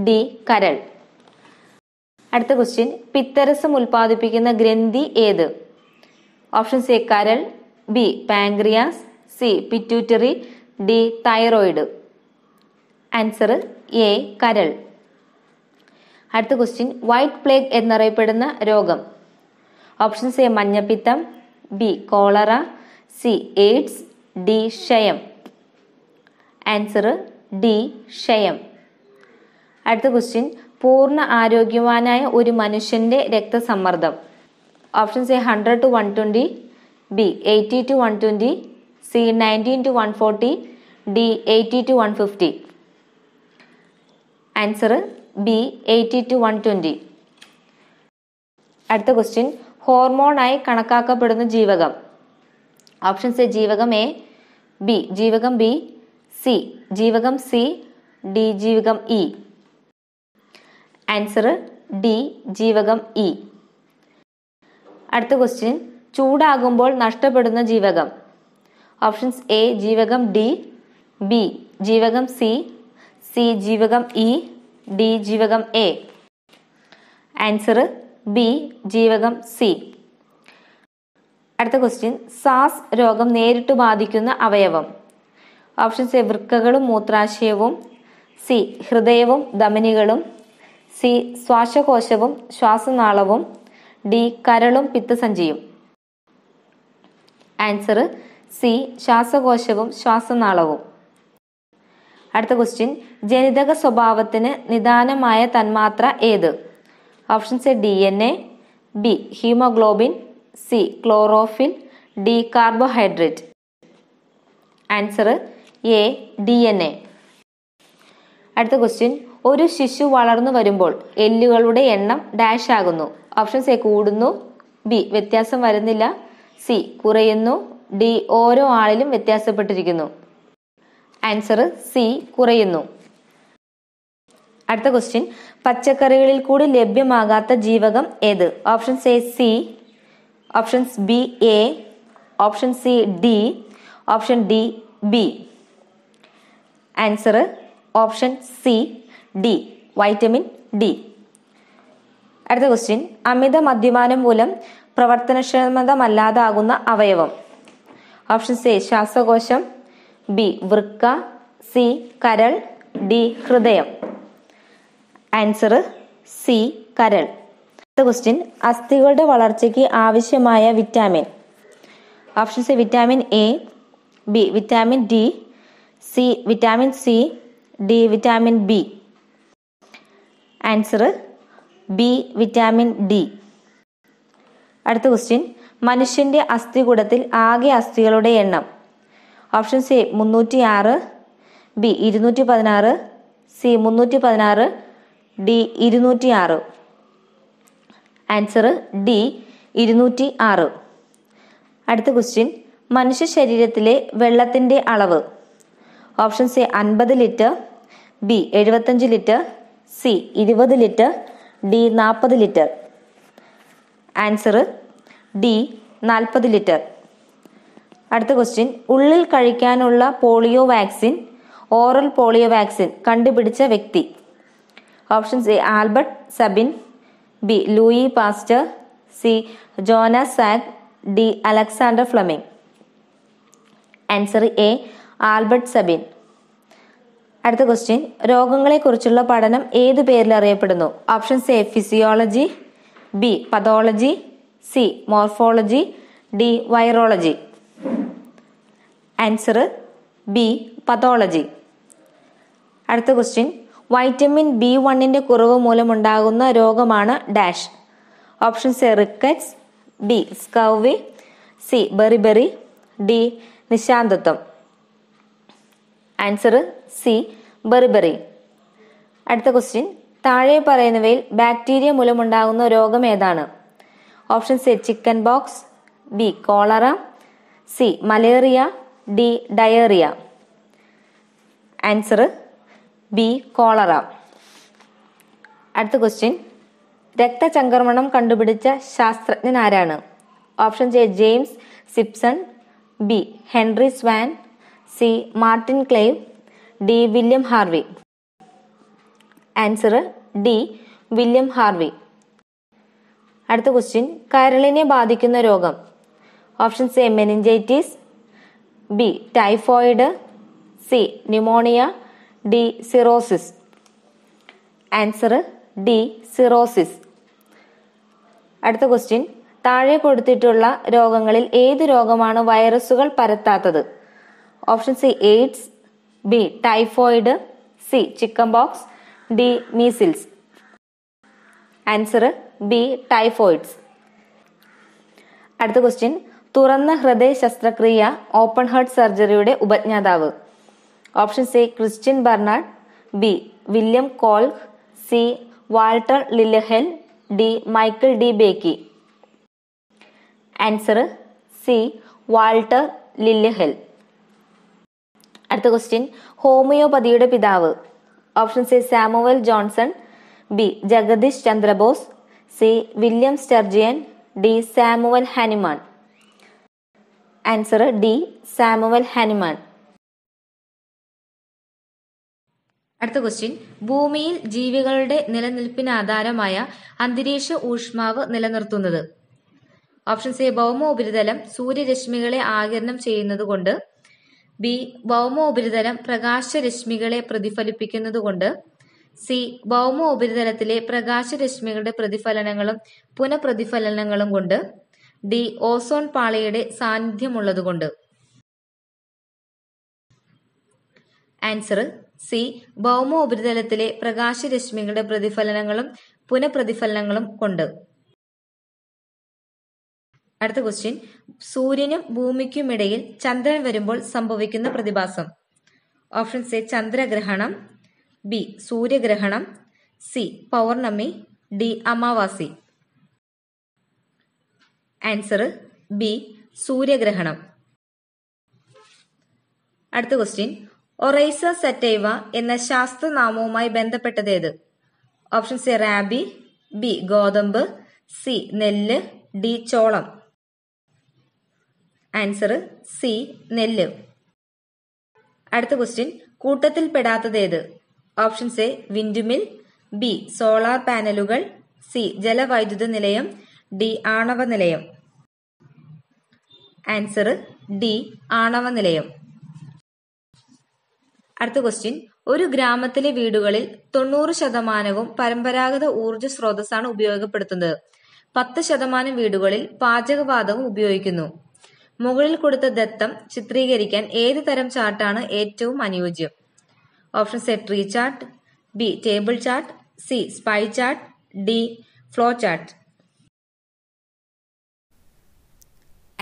Speaker 1: ഡി കരൾ അടുത്ത ക്വസ്റ്റ്യൻ പിത്തരസം ഉൽപ്പാദിപ്പിക്കുന്ന ഗ്രന്ഥി ഏത് ഓപ്ഷൻസ് എ കരൾ B pancreas C pituitary D thyroid answer A കരൾ അടുത്ത ക്വസ്റ്റ്യൻ വൈറ്റ് പ്ലേഗ് എന്നറിയപ്പെടുന്ന രോഗം ഓപ്ഷൻസ് എ മഞ്ഞപ്പിത്തം B cholera C AIDS D ക്ഷയം ആൻസർ ഡി ക്ഷയം അടുത്ത ക്വസ്റ്റ്യൻ പൂർണ്ണ ആരോഗ്യവാനായ ഒരു മനുഷ്യൻ്റെ രക്തസമ്മർദ്ദം options A hundred to one twenty B eighty to one twenty C nineteen to one forty D eighty to one fifty answer B eighty to one twenty അടുത്ത question ഹോർമോണായി കണക്കാക്കപ്പെടുന്ന ജീവകം ഓപ്ഷൻ എ ജീവകം എ ബി ജീവകം B C ജീവകം C D ജീവകം E answer D ജീവകം E e. അടുത്ത ക്വസ്റ്റ്യൻ ചൂടാകുമ്പോൾ നഷ്ടപ്പെടുന്ന ജീവകം ഓപ്ഷൻസ് എ ജീവകം ഡി ബി ജീവകം സി സി ജീവകം ഇ e, ഡി ജീവകം എ ആൻസർ ബി ജീവകം സി അടുത്ത ക്വസ്റ്റ്യൻ സാസ് രോഗം നേരിട്ട് ബാധിക്കുന്ന അവയവം ഓപ്ഷൻ സി വൃക്കകളും മൂത്രാശയവും സി ഹൃദയവും ധമനികളും സി ശ്വാസകോശവും ശ്വാസനാളവും ഡി കരളും പിത്തസഞ്ചിയും ആൻസർ സി ശ്വാസകോശവും ശ്വാസനാളവും അടുത്ത ക്വസ്റ്റ്യൻ ജനിതക സ്വഭാവത്തിന് നിദാനമായ തന്മാത്ര ഏത് option A D N A B haemoglobin C chlorophyll D carbohydrate answer A D N A അടുത്ത ക്വസ്റ്റ്യൻ ഒരു ശിശു വളർന്നു വരുമ്പോൾ എല്ലുകളുടെ എണ്ണം ഡാഷ് ആകുന്നു ഓപ്ഷൻ സെ കൂടുന്നു ബി വ്യത്യാസം വരുന്നില്ല സി കുറയുന്നു ഡി ഓരോ ആളിലും വ്യത്യാസപ്പെട്ടിരിക്കുന്നു ആൻസർ സി കുറയുന്നു അടുത്ത ക്വസ്റ്റ്യൻ പച്ചക്കറികളിൽ കൂടി ലഭ്യമാകാത്ത ജീവകം ഏത് options A C options B A option C D option D B answer option C D vitamin D അടുത്ത ക്വസ്റ്റ്യൻ അമിത മദ്യപാനം മൂലം പ്രവർത്തനക്ഷമതമല്ലാതാകുന്ന അവയവം ഓപ്ഷൻ സി ശ്വാസകോശം ബി വൃക്ക സി കരൾ ഡി ഹൃദയം ആൻസർ സി കരൾ അടുത്ത ക്വസ്റ്റ്യൻ അസ്ഥികളുടെ വളർച്ചയ്ക്ക് ആവശ്യമായ vitamin option C vitamin A B vitamin D C vitamin C D vitamin B answer B vitamin D അടുത്ത ക്വസ്റ്റ്യൻ മനുഷ്യന്റെ അസ്ഥികൂടത്തിൽ ആകെ അസ്ഥികളുടെ എണ്ണം ഓപ്ഷൻ സി മുന്നൂറ്റി ആറ് ബി ഇരുന്നൂറ്റി പതിനാറ് സി മുന്നൂറ്റി പതിനാറ് ഡി ഇരുന്നൂറ്റി ആറ് ആൻസർ ഡി ഇരുന്നൂറ്റി ആറ് അടുത്ത ക്വസ്റ്റ്യൻ മനുഷ്യ ശരീരത്തിലെ വെള്ളത്തിൻ്റെ അളവ് ഓപ്ഷൻ സി അൻപത് ലിറ്റർ ബി എഴുപത്തഞ്ച് ലിറ്റർ സി ഇരുപത് ലിറ്റർ ഡി നാൽപ്പത് ലിറ്റർ ആൻസർ ഡി നാൽപ്പത് ലിറ്റർ അടുത്ത ക്വസ്റ്റ്യൻ ഉള്ളിൽ കഴിക്കാനുള്ള polio vaccine oral polio vaccine കണ്ടുപിടിച്ച വ്യക്തി option A Albert Sabin B Louis Pasteur C Jonas Salk D Alexander Fleming answer A Albert Sabin അടുത്ത question രോഗങ്ങളെക്കുറിച്ചുള്ള പഠനം ഏത് പേരിൽ അറിയപ്പെടുന്നു options A physiology B pathology C morphology D virology answer B pathology അടുത്ത question vitamin B വണ്ണിൻ്റെ കുറവ് മൂലമുണ്ടാകുന്ന രോഗമാണ് dash option C rickets B scurvy C beriberi D നിശാന്തത്വം ആൻസർ സി ബെറിബെറി അടുത്ത ക്വസ്റ്റ്യൻ താഴെ പറയുന്നവയിൽ ബാക്ടീരിയ മൂലമുണ്ടാകുന്ന രോഗം ഏതാണ് option C chicken pox B cholera C malaria D diarrhoea answer B cholera അടുത്ത ക്വസ്റ്റ്യൻ രക്തചംക്രമണം കണ്ടുപിടിച്ച ശാസ്ത്രജ്ഞൻ ആരാണ് option J James Simpson B Henry Swan C Martin Clave D William Harvey answer D William Harvey അടുത്ത question കരളിനെ ബാധിക്കുന്ന രോഗം option A meningitis B typhoid C pneumonia D cirrhosis answer D cirrhosis അടുത്ത question താഴെ കൊടുത്തിട്ടുള്ള രോഗങ്ങളിൽ ഏത് രോഗമാണ് വൈറസുകൾ പരത്താത്തത് option C AIDS B typhoid C chicken pox D measles answer B typhoids അടുത്ത ക്വസ്റ്റ്യൻ തുറന്ന ഹൃദയ ശസ്ത്രക്രിയ ഓപ്പൺ ഹാർട്ട് സർജറിയുടെ ഉപജ്ഞാതാവ് option C Christian Barnard B William Kolff C Walter Lillehei D Michael DeBakey answer C Walter Lillehei അടുത്ത question ഹോമിയോപതിയുടെ പിതാവ് option C Samuel Johnson B Jagadish Chandrabose C William Sturgeon D Samuel Hahnemann answer D Samuel Hahnemann അടുത്ത question ഭൂമിയിൽ ജീവികളുടെ നിലനിൽപ്പിന് ആധാരമായ അന്തരീക്ഷ ഊഷ്മാവ് നിലനിർത്തുന്നത് ഓപ്ഷൻ സി ഉപരിതലം സൂര്യരശ്മികളെ ആകിരണം കൊണ്ട് ബി ഉപരിതലം പ്രകാശരശ്മികളെ കൊണ്ട് സി ഉപരിതലത്തിലെ പ്രകാശരശ്മികളുടെ പ്രതിഫലനങ്ങളും പുനഃപ്രതിഫലനങ്ങളും കൊണ്ട് ഡി ഓസോൺ പാളിയുടെ സാന്നിധ്യമുള്ളതുകൊണ്ട് ആൻസർ സി ഭൗമ ഉപരിതലത്തിലെ പ്രകാശരശ്മികളുടെ പ്രതിഫലനങ്ങളും പുനഃപ്രതിഫലനങ്ങളും കൊണ്ട് അടുത്ത ക്വസ്റ്റ്യൻ സൂര്യനും ഭൂമിക്കുമിടയിൽ ചന്ദ്രൻ വരുമ്പോൾ സംഭവിക്കുന്ന പ്രതിഭാസം ഓപ്ഷൻ സി ചന്ദ്രഗ്രഹണം ബി സൂര്യഗ്രഹണം സി പൗർണമി ഡി അമാവാസി ആൻസർ ബി സൂര്യഗ്രഹണം അടുത്ത ക്വസ്റ്റ്യൻ ഒറൈസ സറ്റൈവ എന്ന ശാസ്ത്രനാമവുമായി ഏത് ഓപ്ഷൻ സി റാബി ബി ഗോതമ്പ് സി നെല്ല് ഡി ചോളം ആൻസർ സി നെല്ല് അടുത്ത ക്വസ്റ്റ്യൻ കൂട്ടത്തിൽ ഏത് option A windmill B solar പാനലുകൾ സി ജലവൈദ്യുത നിലയം ഡി ആണവ നിലയം ആൻസർ ഡി ആണവ നിലയം അടുത്ത ക്വസ്റ്റ്യൻ ഒരു ഗ്രാമത്തിലെ വീടുകളിൽ തൊണ്ണൂറ് ശതമാനവും പരമ്പരാഗത ഊർജ്ജ സ്രോതസ്സാണ് ഉപയോഗപ്പെടുത്തുന്നത് പത്ത് ശതമാനം വീടുകളിൽ പാചകവാതകം ഉപയോഗിക്കുന്നു മുകളിൽ കൊടുത്ത ദത്തം ചിത്രീകരിക്കാൻ ഏത് തരം ചാർട്ടാണ് ഏറ്റവും അനുയോജ്യം options A tree chart B table chart C pie chart D flow chart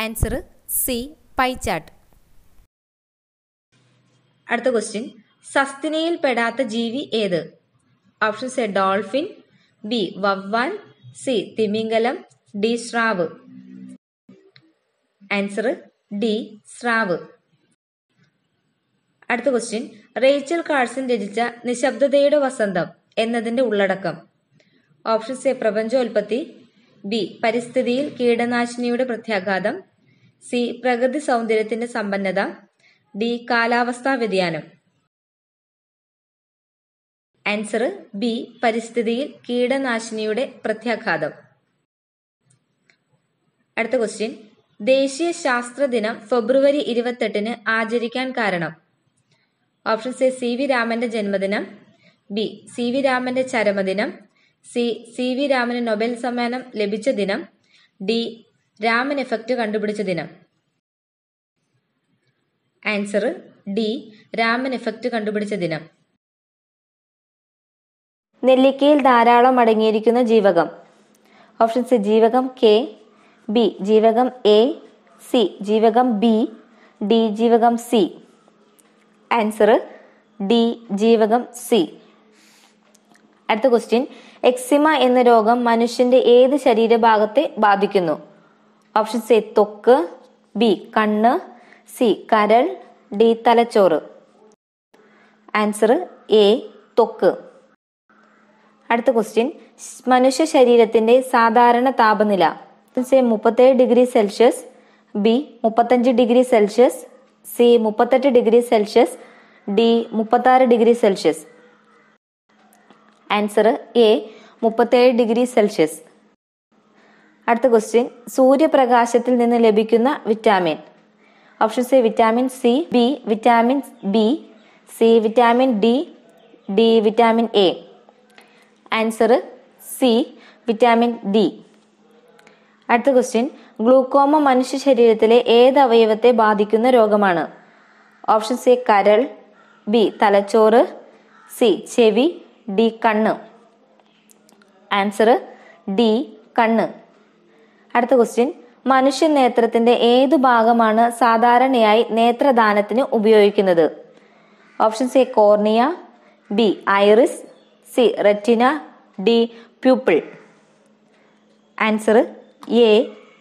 Speaker 1: answer C pie chart അടുത്ത ക്വസ്റ്റ്യൻ സസ്തിനയിൽ പെടാത്ത ജീവി ഏത് ഓപ്ഷൻ എ ഡോൾഫിൻ ബി വവ്വാൽ സി തിമിംഗലം ഡി സ്രാവ് ആൻസർ ഡി സ്രാവ് അടുത്ത ക്വസ്റ്റ്യൻ റേച്ചൽ കാഴ്സൺ രചിച്ച നിശബ്ദതയുടെ വസന്തം എന്നതിന്റെ ഉള്ളടക്കം ഓപ്ഷൻ എ പ്രപഞ്ചോൽപത്തി ബി പരിസ്ഥിതിയിൽ കീടനാശിനിയുടെ പ്രത്യാഘാതം സി പ്രകൃതി സൗന്ദര്യത്തിന്റെ സമ്പന്നത ഡി കാലാവസ്ഥാ വ്യതിയാനം ആൻസർ ബി പരിസ്ഥിതിയിൽ കീടനാശിനിയുടെ പ്രത്യാഘാതം അടുത്ത ക്വസ്റ്റ്യൻ ദേശീയ ശാസ്ത്ര ദിനം ഫെബ്രുവരി ഇരുപത്തെട്ടിന് ആചരിക്കാൻ കാരണം ഓപ്ഷൻ സി സി വി രാമന്റെ ജന്മദിനം ബി സി വി രാമന്റെ ചരമദിനം സി സി വി രാമന് നൊബേൽ സമ്മാനം ലഭിച്ച ദിനം ഡി രാമൻ എഫക്റ്റ് കണ്ടുപിടിച്ച ദിനം ആൻസർ ഡി രാമൻ എഫക്റ്റ് കണ്ടുപിടിച്ച ദിനം നെല്ലിക്കയിൽ ധാരാളം അടങ്ങിയിരിക്കുന്ന ജീവകം ഓപ്ഷൻ സി ജീവകം കെ ബി ജീവകം എ സി ജീവകം ബി ഡി ജീവകം സി ആൻസർ ഡി ജീവകം സി അടുത്ത ക്വസ്റ്റ്യൻ എക്സിമ എന്ന രോഗം മനുഷ്യന്റെ ഏത് ശരീരഭാഗത്തെ ബാധിക്കുന്നു ഓപ്ഷൻ എ തൊക്ക് ബി കണ്ണ് സി കരൾ ഡി തലച്ചോറ് ആൻസർ എ തൊക്ക് അടുത്ത ക്വസ്റ്റ്യൻ മനുഷ്യ ശരീരത്തിന്റെ സാധാരണ താപനില മുപ്പത്തേഴ് ഡിഗ്രി സെൽഷ്യസ് ബി മുപ്പത്തഞ്ച് ഡിഗ്രി സെൽഷ്യസ് സി മുപ്പത്തെട്ട് ഡിഗ്രി സെൽഷ്യസ് ഡി മുപ്പത്താറ് ഡിഗ്രി സെൽഷ്യസ് ആൻസർ എ മുപ്പത്തേഴ് ഡിഗ്രി സെൽഷ്യസ് അടുത്ത ക്വസ്റ്റ്യൻ സൂര്യപ്രകാശത്തിൽ നിന്ന് ലഭിക്കുന്ന vitamin option C vitamin C B vitamin B C vitamin D D vitamin A answer C vitamin D അടുത്ത question glaucoma മനുഷ്യ ശരീരത്തിലെ ഏത് അവയവത്തെ ബാധിക്കുന്ന രോഗമാണ് ഓപ്ഷൻ സി കരൾ ബി തലച്ചോറ് സി ചെവി ഡി കണ്ണ് ആൻസർ ഡി കണ്ണ് അടുത്ത ക്വസ്റ്റ്യൻ മനുഷ്യ നേത്രത്തിന്റെ ഏതു ഭാഗമാണ് സാധാരണയായി നേത്രദാനത്തിന് ഉപയോഗിക്കുന്നത് option C cornea B iris C retina D pupil answer A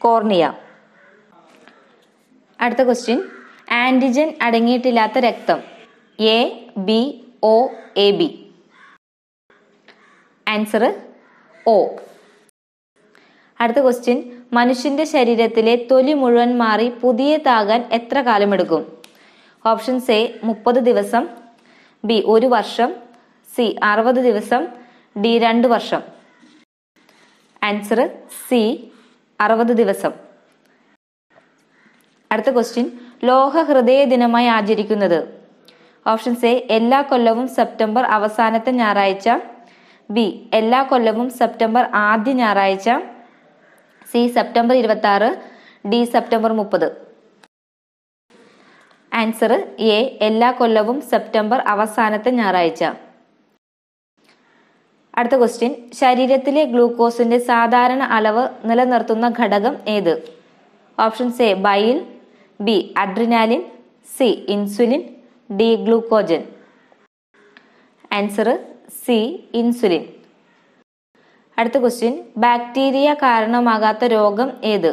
Speaker 1: cornea അടുത്ത ക്വസ്റ്റ്യൻ ആന്റിജൻ അടങ്ങിയിട്ടില്ലാത്ത രക്തം A B O A B answer O അടുത്ത ക്വസ്റ്റ്യൻ മനുഷ്യന്റെ ശരീരത്തിലെ തൊലി മുഴുവൻ മാറി പുതിയതാകാൻ എത്ര കാലമെടുക്കും ഓപ്ഷൻസ് എ മുപ്പത് ദിവസം ബി ഒരു വർഷം സി അറുപത് ദിവസം ഡി രണ്ട് വർഷം ആൻസർ സി അറുപത് ദിവസം അടുത്ത ക്വസ്റ്റ്യൻ ലോഹ ഹൃദയ ദിനമായി ആചരിക്കുന്നത് ഓപ്ഷൻസ് എ എല്ലാ കൊല്ലവും സെപ്റ്റംബർ അവസാനത്തെ ഞായറാഴ്ച ബി എല്ലാ കൊല്ലവും സെപ്റ്റംബർ ആദ്യ ഞായറാഴ്ച സി സെപ്റ്റംബർ ഇരുപത്തി ആറ് ഡി സെപ്റ്റംബർ മുപ്പത് ആൻസർ എ എല്ലാ കൊല്ലവും സെപ്റ്റംബർ അവസാനത്തെ ഞായറാഴ്ച അടുത്ത ക്വസ്റ്റ്യൻ ശരീരത്തിലെ ഗ്ലൂക്കോസിന്റെ സാധാരണ അളവ് നിലനിർത്തുന്ന ഘടകം ഏത് options A bile B adrenaline C insulin D glucagon answer C insulin അടുത്ത ക്വസ്റ്റ്യൻ ബാക്ടീരിയ കാരണമാകാത്ത രോഗം ഏത്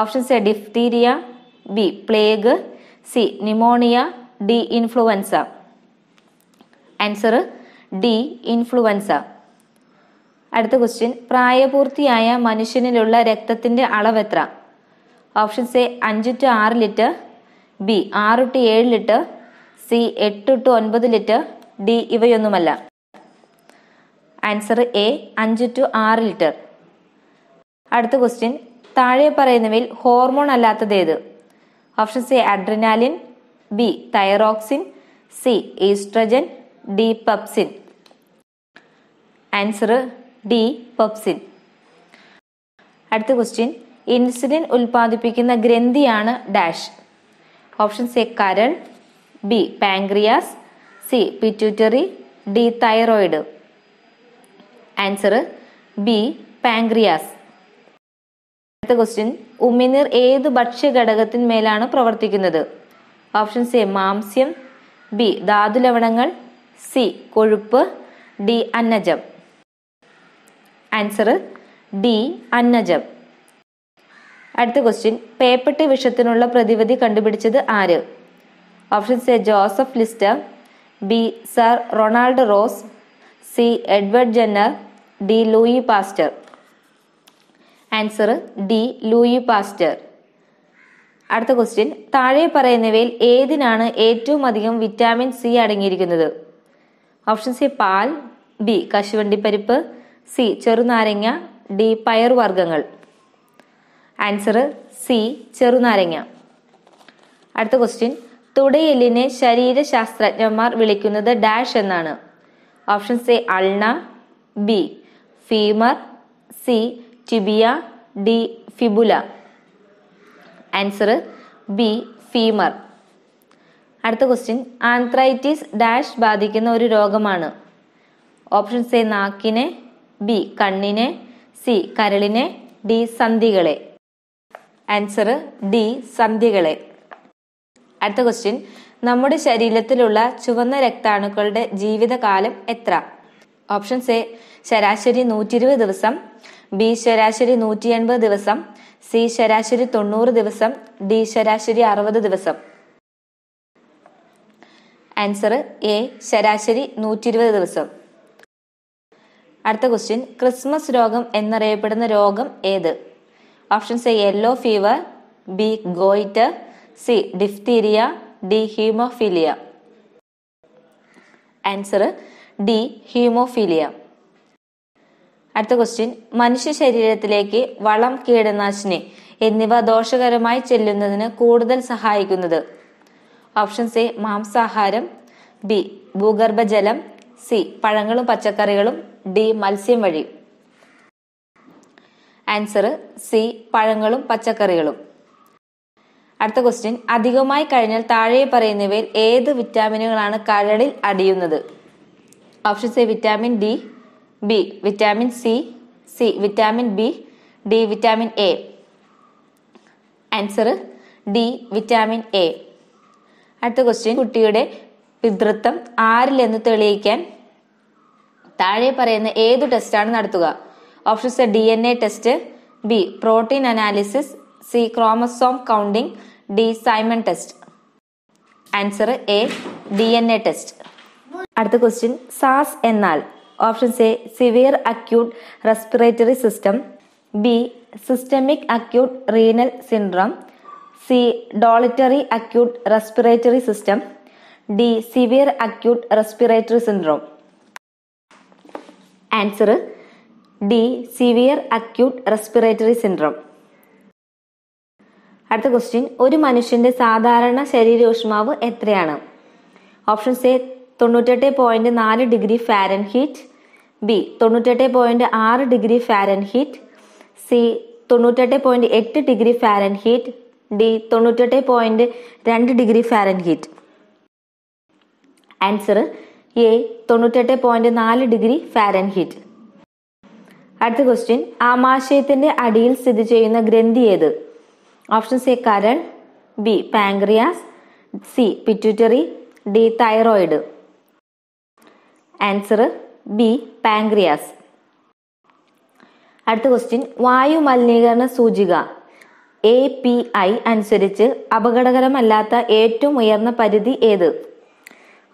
Speaker 1: option A diphtheria B plague C pneumonia D influenza answer D influenza അടുത്ത ക്വസ്റ്റ്യൻ പ്രായപൂർത്തിയായ മനുഷ്യനിലുള്ള രക്തത്തിൻ്റെ എത്ര ഓപ്ഷൻ എ അഞ്ച് ടു ആറ് ലിറ്റർ ബി ആറ് ടു ഏഴ് ലിറ്റർ സി എട്ട് ടു ഒൻപത് ലിറ്റർ ഡി ഇവയൊന്നുമല്ല ആൻസർ എ അഞ്ച് ടു ആറ് ലിറ്റർ അടുത്ത ക്വസ്റ്റ്യൻ താഴെ പറയുന്നവയിൽ ഹോർമോൺ അല്ലാത്തത് ഏത് option C adrenaline B thyroxine C oestrogen D pepsin answer D pepsin അടുത്ത ക്വസ്റ്റ്യൻ ഇൻസുലിൻ ഉൽപ്പാദിപ്പിക്കുന്ന ഗ്രന്ഥിയാണ് ഡാഷ് ഓപ്ഷൻ സി കരൾ B pancreas C pituitary D thyroid answer B pancreas അടുത്ത ക്വസ്റ്റ്യൻ ഉമിനീർ ഏത് ഭക്ഷ്യഘടകത്തിന്മേലാണ് പ്രവർത്തിക്കുന്നത് ഓപ്ഷൻ സി മാംസ്യം ബി ധാതുലവണങ്ങൾ സി കൊഴുപ്പ് ഡി അന്നജം ആൻസർ ഡി അന്നജം അടുത്ത ക്വസ്റ്റ്യൻ പേപ്പട്ടി വിഷത്തിനുള്ള പ്രതിവിധി കണ്ടുപിടിച്ചത് ആര് option C Joseph Lister B sir Ronald Ross C Edward Jenner D Louis Pasteur answer D Louis Pasteur അടുത്ത ക്വസ്റ്റ്യൻ താഴെ പറയുന്നവയിൽ ഏതിനാണ് ഏറ്റവും അധികം വിറ്റാമിൻ സി അടങ്ങിയിരിക്കുന്നത് ഓപ്ഷൻ സി പാൽ ബി കശുവണ്ടിപ്പരിപ്പ് സി ചെറുനാരങ്ങ ഡി പയർ വർഗ്ഗങ്ങൾ ആൻസർ സി ചെറുനാരങ്ങ അടുത്ത ക്വസ്റ്റ്യൻ തുടയെല്ലിനെ ശരീരശാസ്ത്രജ്ഞന്മാർ വിളിക്കുന്നത് ഡാഷ് എന്നാണ് option A ulna B femur C tibia D fibula answer B femur അടുത്ത ക്വസ്റ്റ്യൻ ആന്ത്രൈറ്റിസ് ഡാഷ് ബാധിക്കുന്ന ഒരു രോഗമാണ് ഓപ്ഷൻ എ നാക്കിനെ ബി കണ്ണിനെ സി കരളിനെ ഡി സന്ധികളെ ആൻസർ ഡി സന്ധികളെ അടുത്ത ക്വസ്റ്റ്യൻ നമ്മുടെ ശരീരത്തിലുള്ള ചുവന്ന രക്താണുക്കളുടെ ജീവിതകാലം എത്ര ഓപ്ഷൻ എ ശരാശരി നൂറ്റി ഇരുപത് ദിവസം ബി ശരാശരി നൂറ്റി എൺപത് ദിവസം സി ശരാശരി തൊണ്ണൂറ് ദിവസം ഡി ശരാശരി അറുപത് ദിവസം ആൻസർ എ ശരാശരി നൂറ്റി ഇരുപത് ദിവസം അടുത്ത ക്വസ്റ്റ്യൻ ക്രിസ്മസ് രോഗം എന്നറിയപ്പെടുന്ന രോഗം ഏത് options A yellow fever B goitre C diphtheria D haemophilia answer D haemophilia അടുത്ത ക്വസ്റ്റ്യൻ മനുഷ്യ ശരീരത്തിലേക്ക് വളം കീടനാശിനി എന്നിവ ദോഷകരമായി ചെല്ലുന്നതിന് കൂടുതൽ സഹായിക്കുന്നത് ഓപ്ഷൻ സി മാംസാഹാരം ബി ഭൂഗർഭജലം സി പഴങ്ങളും പച്ചക്കറികളും ഡി മത്സ്യം വഴി ആൻസർ സി പഴങ്ങളും പച്ചക്കറികളും അടുത്ത ക്വസ്റ്റ്യൻ അധികമായി കഴിഞ്ഞാൽ താഴെ പറയുന്നവയിൽ ഏത് വിറ്റാമിനുകളാണ് കരളിൽ അടിയുന്നത് option C vitamin D B vitamin C C vitamin B D vitamin A answer D vitamin A അടുത്ത ക്വസ്റ്റ്യൻ കുട്ടിയുടെ പിതൃത്വം ആരിലെന്ന് തെളിയിക്കാൻ താഴെ പറയുന്ന ഏതു ടെസ്റ്റാണ് നടത്തുക options D N A test B protein analysis C chromosome counting D Simon test answer A D N A test അടുത്ത ക്വസ്റ്റ്യൻ സാസ് എന്നാൽ options A severe acute respiratory system B systemic acute renal syndrome C ഡോളിറ്ററി acute respiratory system D severe acute respiratory syndrome answer D severe acute respiratory syndrome അടുത്ത question ഒരു മനുഷ്യന്റെ സാധാരണ ശരീരോഷ്മാവ് എത്രയാണ് option A തൊണ്ണൂറ്റെട്ട് പോയിന്റ് നാല് ഡിഗ്രി ഫാരൻ ഹീറ്റ് ബി തൊണ്ണൂറ്റെട്ട് point ആറ് ഡിഗ്രി ഫാരൻ ഹീറ്റ് സി തൊണ്ണൂറ്റെട്ട് പോയിന്റ് എട്ട് ഡിഗ്രി ഫാരൻ ഹീറ്റ് ഡി തൊണ്ണൂറ്റെട്ട് പോയിന്റ് രണ്ട് degree Fahrenheit answer A തൊണ്ണൂറ്റെട്ട് പോയിന്റ് നാല് ഡിഗ്രി ഫാരൻ ഹീറ്റ് അടുത്ത ക്വസ്റ്റ്യൻ ആമാശയത്തിന്റെ അടിയിൽ സ്ഥിതി ചെയ്യുന്ന ഗ്രന്ഥി ഏത് ഓപ്ഷൻ സി കരൾ B pancreas C pituitary D thyroid answer B pancreas അടുത്ത ക്വസ്റ്റ്യൻ വായു മലിനീകരണ സൂചിക എ പി ഐ അനുസരിച്ച് അപകടകരമല്ലാത്ത ഏറ്റവും ഉയർന്ന പരിധി ഏത്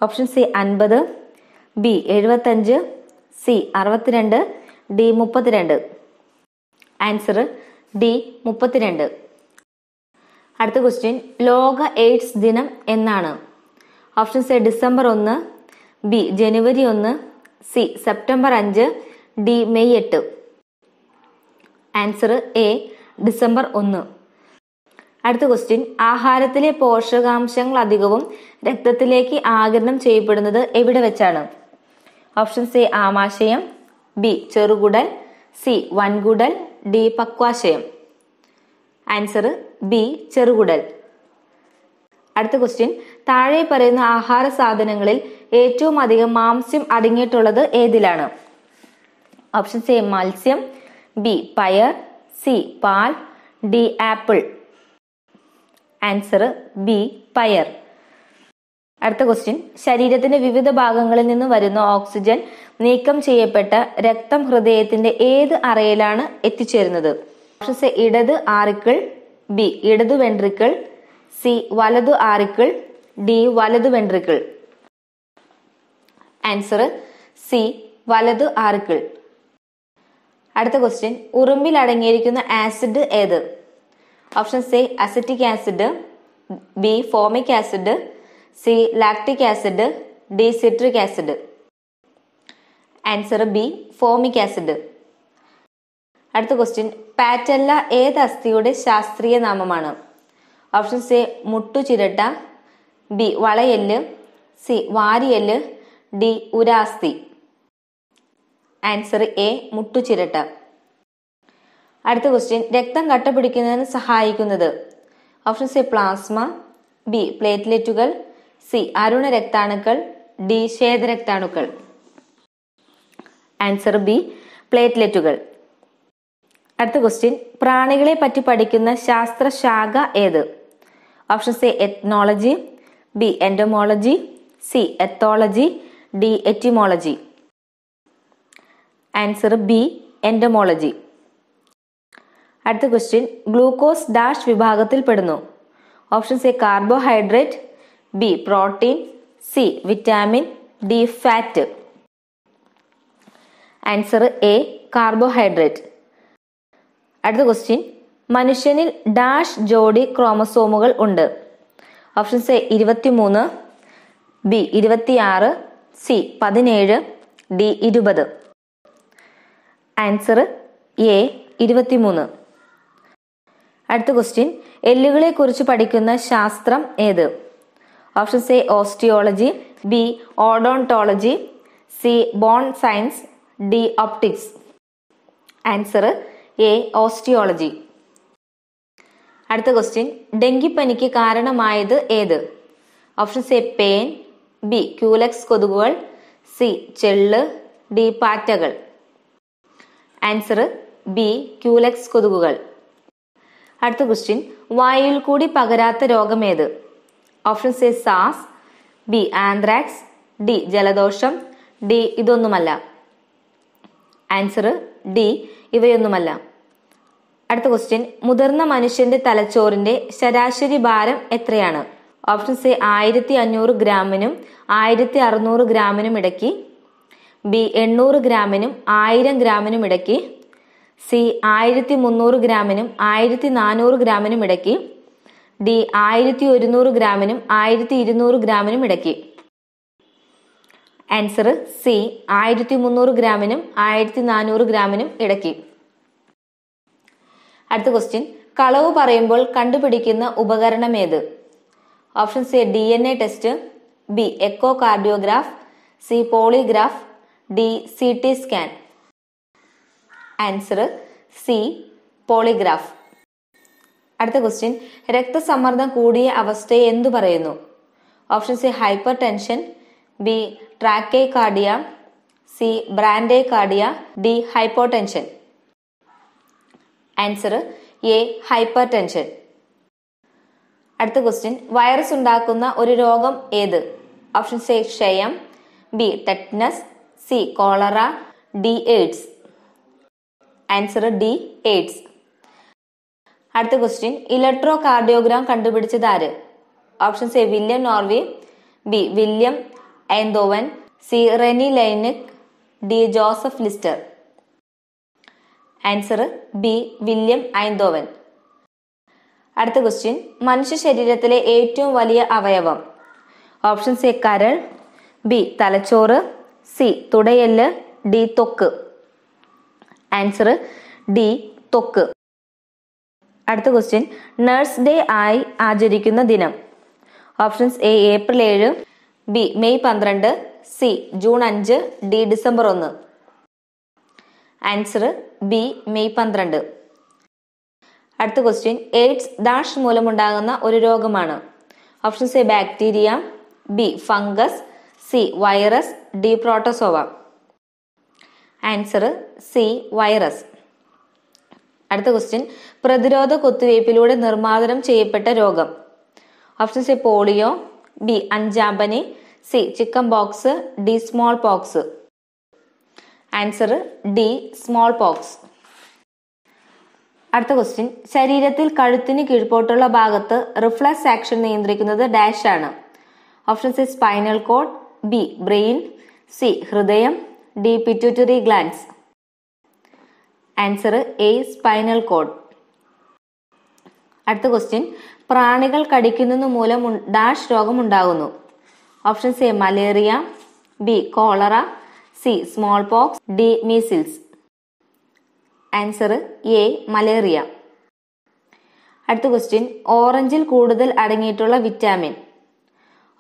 Speaker 1: ഓപ്ഷൻ സി അൻപത് ബി എഴുപത്തഞ്ച് സി അറുപത്തിരണ്ട് ഡി മുപ്പത്തിരണ്ട് ആൻസർ ഡി മുപ്പത്തിരണ്ട് അടുത്ത ക്വസ്റ്റ്യൻ ലോക എയ്ഡ്സ് ദിനം എന്നാണ് ഓപ്ഷൻ എ ഡിസംബർ ഒന്ന് ബി ജനുവരി ഒന്ന് സി സെപ്റ്റംബർ അഞ്ച് ഡി മെയ് എട്ട് ആൻസർ എ ഡിസംബർ ഒന്ന് അടുത്ത ക്വസ്റ്റ്യൻ ആഹാരത്തിലെ പോഷകാംശങ്ങൾ അധികവും രക്തത്തിലേക്ക് ആകിരണം ചെയ്യപ്പെടുന്നത് എവിടെ വെച്ചാണ് ഓപ്ഷൻ സി ആമാശയം ബി ചെറുകുടൽ സി വൻകുടൽ ഡി പക്വാശയം ആൻസർ ബി ചെറുകുടൽ അടുത്ത ക്വസ്റ്റ്യൻ താഴെ പറയുന്ന ആഹാര സാധനങ്ങളിൽ ഏറ്റവും അധികം മാംസ്യം അടങ്ങിയിട്ടുള്ളത് ഏതിലാണ് ഓപ്ഷൻ എ മത്സ്യം ബി പയർ സി പാൽ ഡി ആപ്പിൾ ആൻസർ ബി പയർ അടുത്ത ക്വസ്റ്റ്യൻ ശരീരത്തിന്റെ വിവിധ ഭാഗങ്ങളിൽ നിന്ന് വരുന്ന ഓക്സിജൻ നീക്കം ചെയ്യപ്പെട്ട രക്തം ഹൃദയത്തിന്റെ ഏത് അറയിലാണ് എത്തിച്ചേരുന്നത് ഓപ്ഷൻ എ ഇടത് ആറിക്കിൾ ബി ഇടതു വെൻട്രിക്കിൾ സി വലതു ആറിക്കിൾ ഡി വലതു വെൻട്രിക്കിൾ ആൻസർ സി വലതു ആറിക്കിൾ അടുത്ത ക്വസ്റ്റ്യൻ ഉറുമ്പിൽ അടങ്ങിയിരിക്കുന്ന ആസിഡ് ഏത് option C acetic acid B formic acid C lactic acid D citric acid answer B formic acid അടുത്ത ക്വസ്റ്റ്യൻ പാറ്റല്ല ഏത് അസ്ഥിയുടെ ശാസ്ത്രീയ നാമമാണ് ഓപ്ഷൻ സി ചിരട്ട ബി വളയല്ല് സി വാരിയല്ല് ഡി ഉരാസ്തി ആൻസർ എ ചിരട്ട അടുത്ത ക്വസ്റ്റ്യൻ രക്തം കട്ടപിടിക്കുന്നതിന് സഹായിക്കുന്നത് option C plasma B പ്ലേറ്റ്ലെറ്റുകൾ C അരുണ രക്താണുക്കൾ ഡി ശ്വേതരക്താണുക്കൾ ആൻസർ ബി പ്ലേറ്റ്ലെറ്റുകൾ അടുത്ത ക്വസ്റ്റ്യൻ പ്രാണികളെ പറ്റി പഠിക്കുന്ന ശാസ്ത്രശാഖ ഏത് option C ethnology B entomology C ethology D etymology answer B entomology അടുത്ത ക്വസ്റ്റ്യൻ ഗ്ലൂക്കോസ് ഡാഷ് വിഭാഗത്തിൽ പെടുന്നു option C carbohydrate B protein C vitamin D fat answer A carbohydrate അടുത്ത ക്വസ്റ്റ്യൻ മനുഷ്യനിൽ ഡാഷ് ജോഡി ക്രോമസോമുകൾ ഉണ്ട് ഓപ്ഷൻസ് എ ഇരുപത്തിമൂന്ന് B ഇരുപത്തിയാറ് സി പതിനേഴ് ഡി ഇരുപത് ആൻസർ എ ഇരുപത്തിമൂന്ന് അടുത്ത ക്വസ്റ്റ്യൻ എല്ലുകളെ കുറിച്ച് പഠിക്കുന്ന ശാസ്ത്രം ഏത് options A osteology B odontology C bone science D optics answer A osteology അടുത്ത ക്വസ്റ്റ്യൻ ഡെങ്കിപ്പനിക്ക് കാരണമായത് ഏത് ഓപ്ഷൻസ് എ പേൻ ബി ക്യൂലക്സ് കൊതുകുകൾ സി ചെള്ള് ഡി പാറ്റകൾ ആൻസർ ബി ക്യൂലക്സ് കൊതുകുകൾ അടുത്ത ക്വസ്റ്റ്യൻ വായുവിൽ കൂടി പകരാത്ത രോഗം ഏത് ഓപ്ഷൻസ് എ സാസ് ബി ആന്ത്രാക്സ് ഡി ജലദോഷം ഡി ഇതൊന്നുമല്ല ആൻസർ ഡി ഇവയൊന്നുമല്ല അടുത്ത ക്വസ്റ്റ്യൻ മുതിർന്ന മനുഷ്യന്റെ തലച്ചോറിന്റെ ശരാശരി ഭാരം എത്രയാണ് ഓപ്ഷൻ സി ആയിരത്തി അഞ്ഞൂറ് ഗ്രാമിനും ആയിരത്തി അറുന്നൂറ് ഗ്രാമിനും ഇടയ്ക്ക് ബി എണ്ണൂറ് ഗ്രാമിനും ആയിരം ഗ്രാമിനും ഇടയ്ക്ക് സി ആയിരത്തി മുന്നൂറ് ഗ്രാമിനും ആയിരത്തി നാനൂറ് ഗ്രാമിനും ഇടയ്ക്ക് ഡി ആയിരത്തി ഒരുന്നൂറ് ഗ്രാമിനും ആയിരത്തി ഇരുന്നൂറ് ഗ്രാമിനും ഇടയ്ക്ക് ആൻസർ സി ആയിരത്തി മുന്നൂറ് ഗ്രാമിനും ആയിരത്തി നാനൂറ് ഗ്രാമിനും ഇടയ്ക്ക് അടുത്ത ക്വസ്റ്റ്യൻ കളവ് പറയുമ്പോൾ കണ്ടുപിടിക്കുന്ന ഉപകരണം ഏത് option C D N A test B echo cardiograph C polygraph D C T scan answer C polygraph അടുത്ത ക്വസ്റ്റ്യൻ രക്തസമ്മർദ്ദം കൂടിയ അവസ്ഥയെ എന്തു പറയുന്നു option C hypertension B tachycardia C bradycardia D hypotension answer A hypertension അടുത്ത question virus ഉണ്ടാക്കുന്ന ഒരു രോഗം ഏത് ഓപ്ഷൻ സി ക്ഷയം B tetanus C cholera D AIDS answer D AIDS അടുത്ത ക്വസ്റ്റ്യൻ ഇലക്ട്രോ കാർഡിയോഗ്രാം കണ്ടുപിടിച്ചത് ആര് option A William നോർവി B William Einthoven C René Laennec D Joseph Lister answer B William Einthoven അടുത്ത ക്വസ്റ്റ്യൻ മനുഷ്യ ശരീരത്തിലെ ഏറ്റവും വലിയ അവയവം ഓപ്ഷൻ എ കരൾ ബി തലച്ചോറ് സി തുടയല്ല് ഡി തൊക്ക് ആൻസർ ഡി തൊക്ക് അടുത്ത ക്വസ്റ്റ്യൻ നഴ്സ് ഡേ ആയി ആചരിക്കുന്ന ദിനം ഓപ്ഷൻസ് എ ഏപ്രിൽ ഏഴ് ബി മെയ് പന്ത്രണ്ട് സി ജൂൺ അഞ്ച് ഡി ഡിസംബർ ഒന്ന് ആൻസർ ബി മെയ് പന്ത്രണ്ട് അടുത്ത ക്വസ്റ്റ്യൻ എയ്ഡ്സ് ഡാഷ് മൂലമുണ്ടാകുന്ന ഒരു രോഗമാണ് options A bacteria B fungus C virus D protozoa answer C virus അടുത്ത ക്വസ്റ്റ്യൻ പ്രതിരോധ കുത്തിവയ്പ്പിലൂടെ നിർമ്മാതനം ചെയ്യപ്പെട്ട രോഗം ഓപ്ഷൻസ് എ പോളിയോ ബി അഞ്ചാമ്പനി C chicken pox D small pox answer D small pox അടുത്ത ക്വസ്റ്റ്യൻ ശരീരത്തിൽ കഴുത്തിന് കീഴ്പോട്ടുള്ള ഭാഗത്ത് റിഫ്ലക്സ് ആക്ഷൻ നിയന്ത്രിക്കുന്നത് ഡാഷ് ആണ് options spinal cord B brain C ഹൃദയം D pituitary gland answer A spinal cord അടുത്ത ക്വസ്റ്റ്യൻ പ്രാണികൾ കടിക്കുന്നത് മൂലം ഡാഷ് രോഗമുണ്ടാകുന്നു options A malaria B cholera C small pox D measles answer A malaria അടുത്ത question ഓറഞ്ചിൽ കൂടുതൽ അടങ്ങിയിട്ടുള്ള vitamin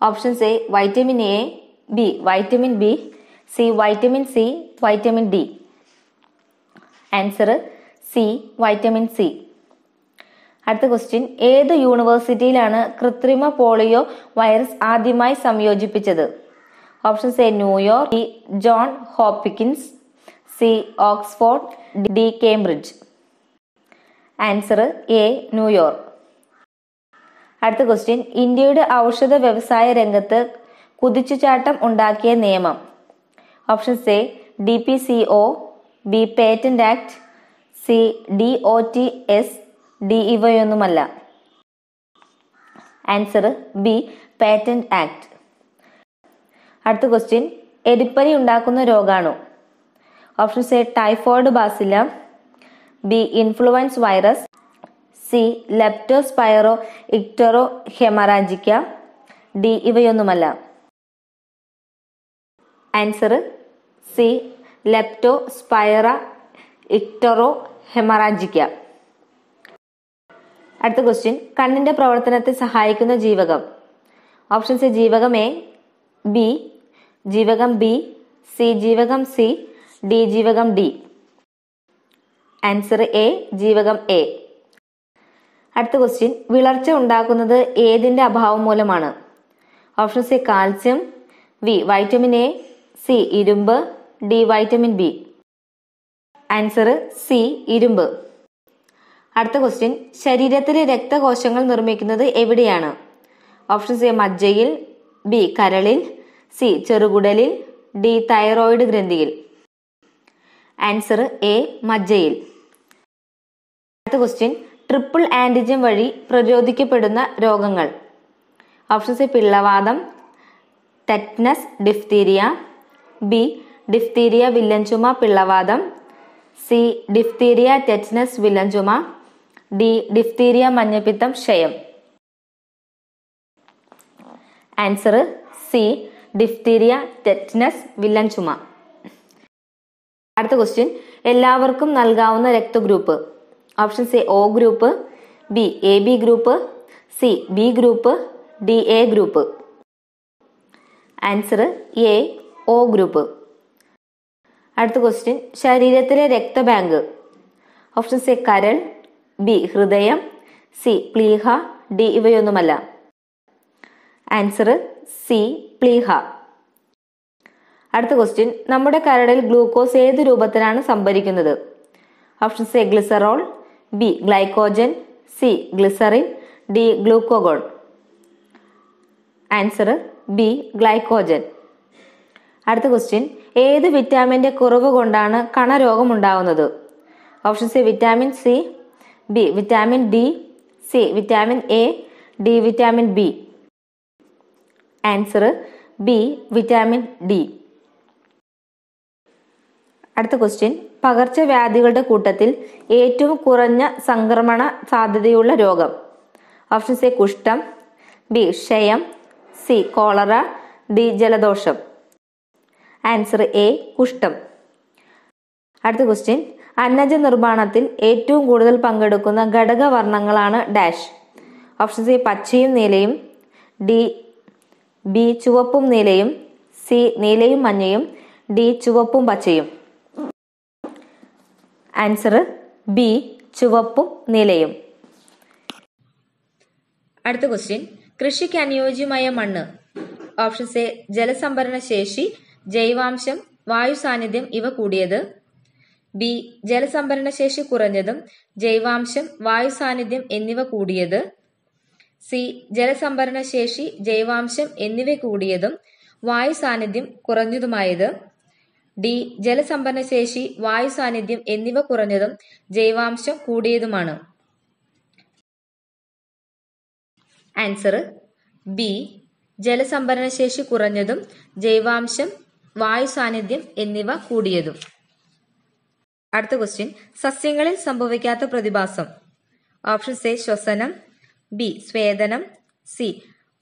Speaker 1: options A vitamin A B vitamin B C vitamin C vitamin D answer C vitamin C അടുത്ത question ഏത് യൂണിവേഴ്സിറ്റിയിലാണ് കൃത്രിമ polio virus ആദ്യമായി സംയോജിപ്പിച്ചത് options A New York B John Hopkins C Oxford D Cambridge answer A New York അടുത്ത question ഇന്ത്യയുടെ ഔഷധ വ്യവസായ രംഗത്ത് കുതിച്ചുചാട്ടം ഉണ്ടാക്കിയ നിയമം options A D P C O B patent act C D O T S D ഇവയൊന്നുമല്ല ആൻസർ ബി പേറ്റന്റ് ആക്ട് അടുത്ത ക്വസ്റ്റ്യൻ എരിപ്പനി ഉണ്ടാക്കുന്ന രോഗാണോ options A typhoid bacilli B influenza virus C leptospira icterohaemorrhagiae D ഇവയൊന്നുമല്ല answer C leptospira icterohaemorrhagiae അടുത്ത question കണ്ണിന്റെ പ്രവർത്തനത്തെ സഹായിക്കുന്ന ജീവകം ഓപ്ഷൻ സി ജീവകം എ ബി ജീവകം ബി സി ജീവകം സി ഡി ജീവകം ഡി ആൻസർ എ ജീവകം എ അടുത്ത ക്വസ്റ്റ്യൻ വിളർച്ച ഉണ്ടാക്കുന്നത് ഏതിൻ്റെ അഭാവം മൂലമാണ് option C calcium B vitamin A C ഇരുമ്പ് D vitamin B answer C ഇരുമ്പ് അടുത്ത ക്വസ്റ്റ്യൻ ശരീരത്തിലെ രക്തകോശങ്ങൾ നിർമ്മിക്കുന്നത് എവിടെയാണ് ഓപ്ഷൻ സി മജ്ജയിൽ ബി കരളിൽ സി ചെറുകുടലിൽ ഡി തൈറോയിഡ് ഗ്രന്ഥിയിൽ ആൻസർ എ മജ്ജയിൽ അടുത്ത ക്വസ്റ്റ്യൻ ട്രിപ്പിൾ ആന്റിജൻ വഴി പ്രചോദിക്കപ്പെടുന്ന രോഗങ്ങൾ ഓപ്ഷൻ സി പിള്ളവാദം ടെറ്റ്നസ് ഡിഫ്തീരിയ ബി ഡിഫ്തീരിയ വില്ലൻചുമ പിള്ളവാദം സി ഡിഫ്തീരിയ ടെറ്റ്നസ് വില്ലൻചുമ ഡി ഡിഫ്തീരിയ മഞ്ഞപ്പിത്തം ക്ഷയം ആൻസർ സി ഡിഫ്തീരിയ ടെറ്റ്നസ് വില്ലൻ ചുമ അടുത്ത ക്വസ്റ്റ്യൻ എല്ലാവർക്കും നൽകാവുന്ന രക്തഗ്രൂപ്പ് option C O group B A B group C B group D A group answer A O group അടുത്ത ക്വസ്റ്റ്യൻ ശരീരത്തിലെ രക്തബാങ്ക് ഓപ്ഷൻ സി കരൾ ബി ഹൃദയം സി പ്ലീഹ ഡി ഇവയൊന്നുമല്ല ആൻസർ സി പ്ലീഹ അടുത്ത ക്വസ്റ്റ്യൻ നമ്മുടെ കരടിൽ ഗ്ലൂക്കോസ് ഏത് രൂപത്തിലാണ് സംഭരിക്കുന്നത് options A glycerol B glycogen C glycerin D glucagon answer B glycogen അടുത്ത ക്വസ്റ്റ്യൻ ഏത് വിറ്റാമിൻ്റെ കുറവ് കൊണ്ടാണ് കണരോഗം ഉണ്ടാകുന്നത് option C vitamin C B vitamin D C vitamin A D vitamin B answer B vitamin D അടുത്ത ക്വസ്റ്റ്യൻ പകർച്ചവ്യാധികളുടെ കൂട്ടത്തിൽ ഏറ്റവും കുറഞ്ഞ സംക്രമണ സാധ്യതയുള്ള രോഗം ഓപ്ഷൻസ് എ കുഷ്ഠം ബി ക്ഷയം സി കോളറ ഡി ജലദോഷം ആൻസർ എ കുഷ്ഠം അടുത്ത ക്വസ്റ്റ്യൻ അന്നജ നിർമ്മാണത്തിൽ ഏറ്റവും കൂടുതൽ പങ്കെടുക്കുന്ന ഘടകവർണ്ണങ്ങളാണ് ഡാഷ് ഓപ്ഷൻ സി പച്ചയും നീലയും ഡി ബി ചുവപ്പും നീലയും സി നീലയും മഞ്ഞയും ഡി ചുവപ്പും പച്ചയും ആൻസർ ബി ചുവപ്പും നീലയും അടുത്ത ക്വസ്റ്റ്യൻ കൃഷിക്ക് അനുയോജ്യമായ മണ്ണ് ഓപ്ഷൻ എ ജലസംഭരണ ശേഷി ജൈവാംശം വായു സാന്നിധ്യം ഇവ കൂടിയത് ബി ജലസംഭരണ ശേഷി കുറഞ്ഞതും ജൈവാംശം വായു സാന്നിധ്യം എന്നിവ കൂടിയത് സി ജലസംഭരണശേഷി ജൈവാംശം എന്നിവ കൂടിയതും വായു സാന്നിധ്യം കുറഞ്ഞതുമായത് ഡി ജലസംഭരണശേഷി വായു സാന്നിധ്യം എന്നിവ കുറഞ്ഞതും ജൈവാംശം കൂടിയതുമാണ് ആൻസർ ബി ജലസംഭരണശേഷി കുറഞ്ഞതും ജൈവാംശം വായു സാന്നിധ്യം എന്നിവ കൂടിയതും അടുത്ത ക്വസ്റ്റ്യൻ സസ്യങ്ങളിൽ സംഭവിക്കാത്ത പ്രതിഭാസം ഓപ്ഷൻ എ ശ്വസനം ബി സ്വേദനം സി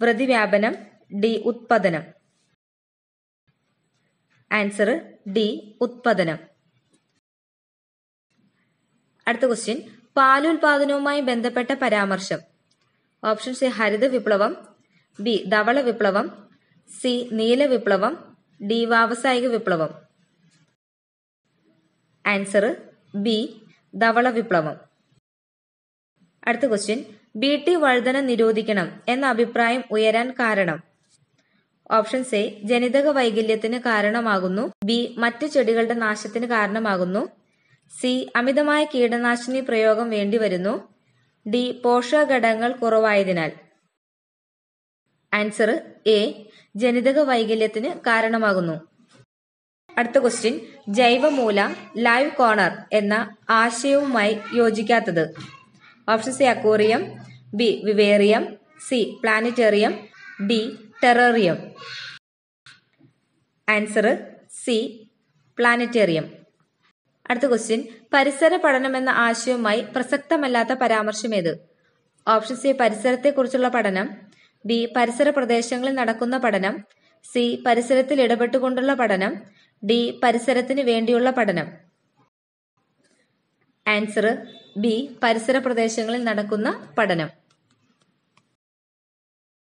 Speaker 1: വ്രതിവ്യാപനം ഡി ഉത്പാദനം ആൻസർ ഡി ഉത്പാദനം അടുത്ത ക്വസ്റ്റ്യൻ പാലുൽപാദനവുമായി ബന്ധപ്പെട്ട പരാമർശം ഓപ്ഷൻ സി ഹരിത വിപ്ലവം ബി ധവള വിപ്ലവം സി നീല വിപ്ലവം ഡി വ്യാവസായിക വിപ്ലവം ആൻസർ ബി ധവള വിപ്ലവം അടുത്ത ക്വസ്റ്റ്യൻ ബി ടി വഴുതന നിരോധിക്കണം എന്ന അഭിപ്രായം ഉയരാൻ കാരണം ഓപ്ഷൻ എ ജനിതക വൈകല്യത്തിന് കാരണമാകുന്നു ബി മറ്റു ചെടികളുടെ നാശത്തിന് കാരണമാകുന്നു സി അമിതമായ കീടനാശിനി പ്രയോഗം വേണ്ടിവരുന്നു ഡി പോഷകഘടകങ്ങൾ കുറവായതിനാൽ ആൻസർ എ ജനിതക വൈകല്യത്തിന് കാരണമാകുന്നു അടുത്ത ക്വസ്റ്റ്യൻ ജൈവമൂല ലൈവ് കോർണർ എന്ന ആശയവുമായി യോജിക്കാത്തത് option C aquarium B vivarium C planetarium D terrarium answer C planetarium അടുത്ത ക്വസ്റ്റ്യൻ പരിസര പഠനം എന്ന ആശയവുമായി പ്രസക്തമല്ലാത്ത പരാമർശം ഏത് ഓപ്ഷൻ സി പരിസരത്തെക്കുറിച്ചുള്ള പഠനം ബി പരിസര പ്രദേശങ്ങളിൽ നടക്കുന്ന പഠനം സി പരിസരത്തിൽ ഇടപെട്ടുകൊണ്ടുള്ള പഠനം ഡി പരിസരത്തിന് വേണ്ടിയുള്ള പഠനം ആൻസർ ബി പരിസര പ്രദേശങ്ങളിൽ നടക്കുന്ന പഠനം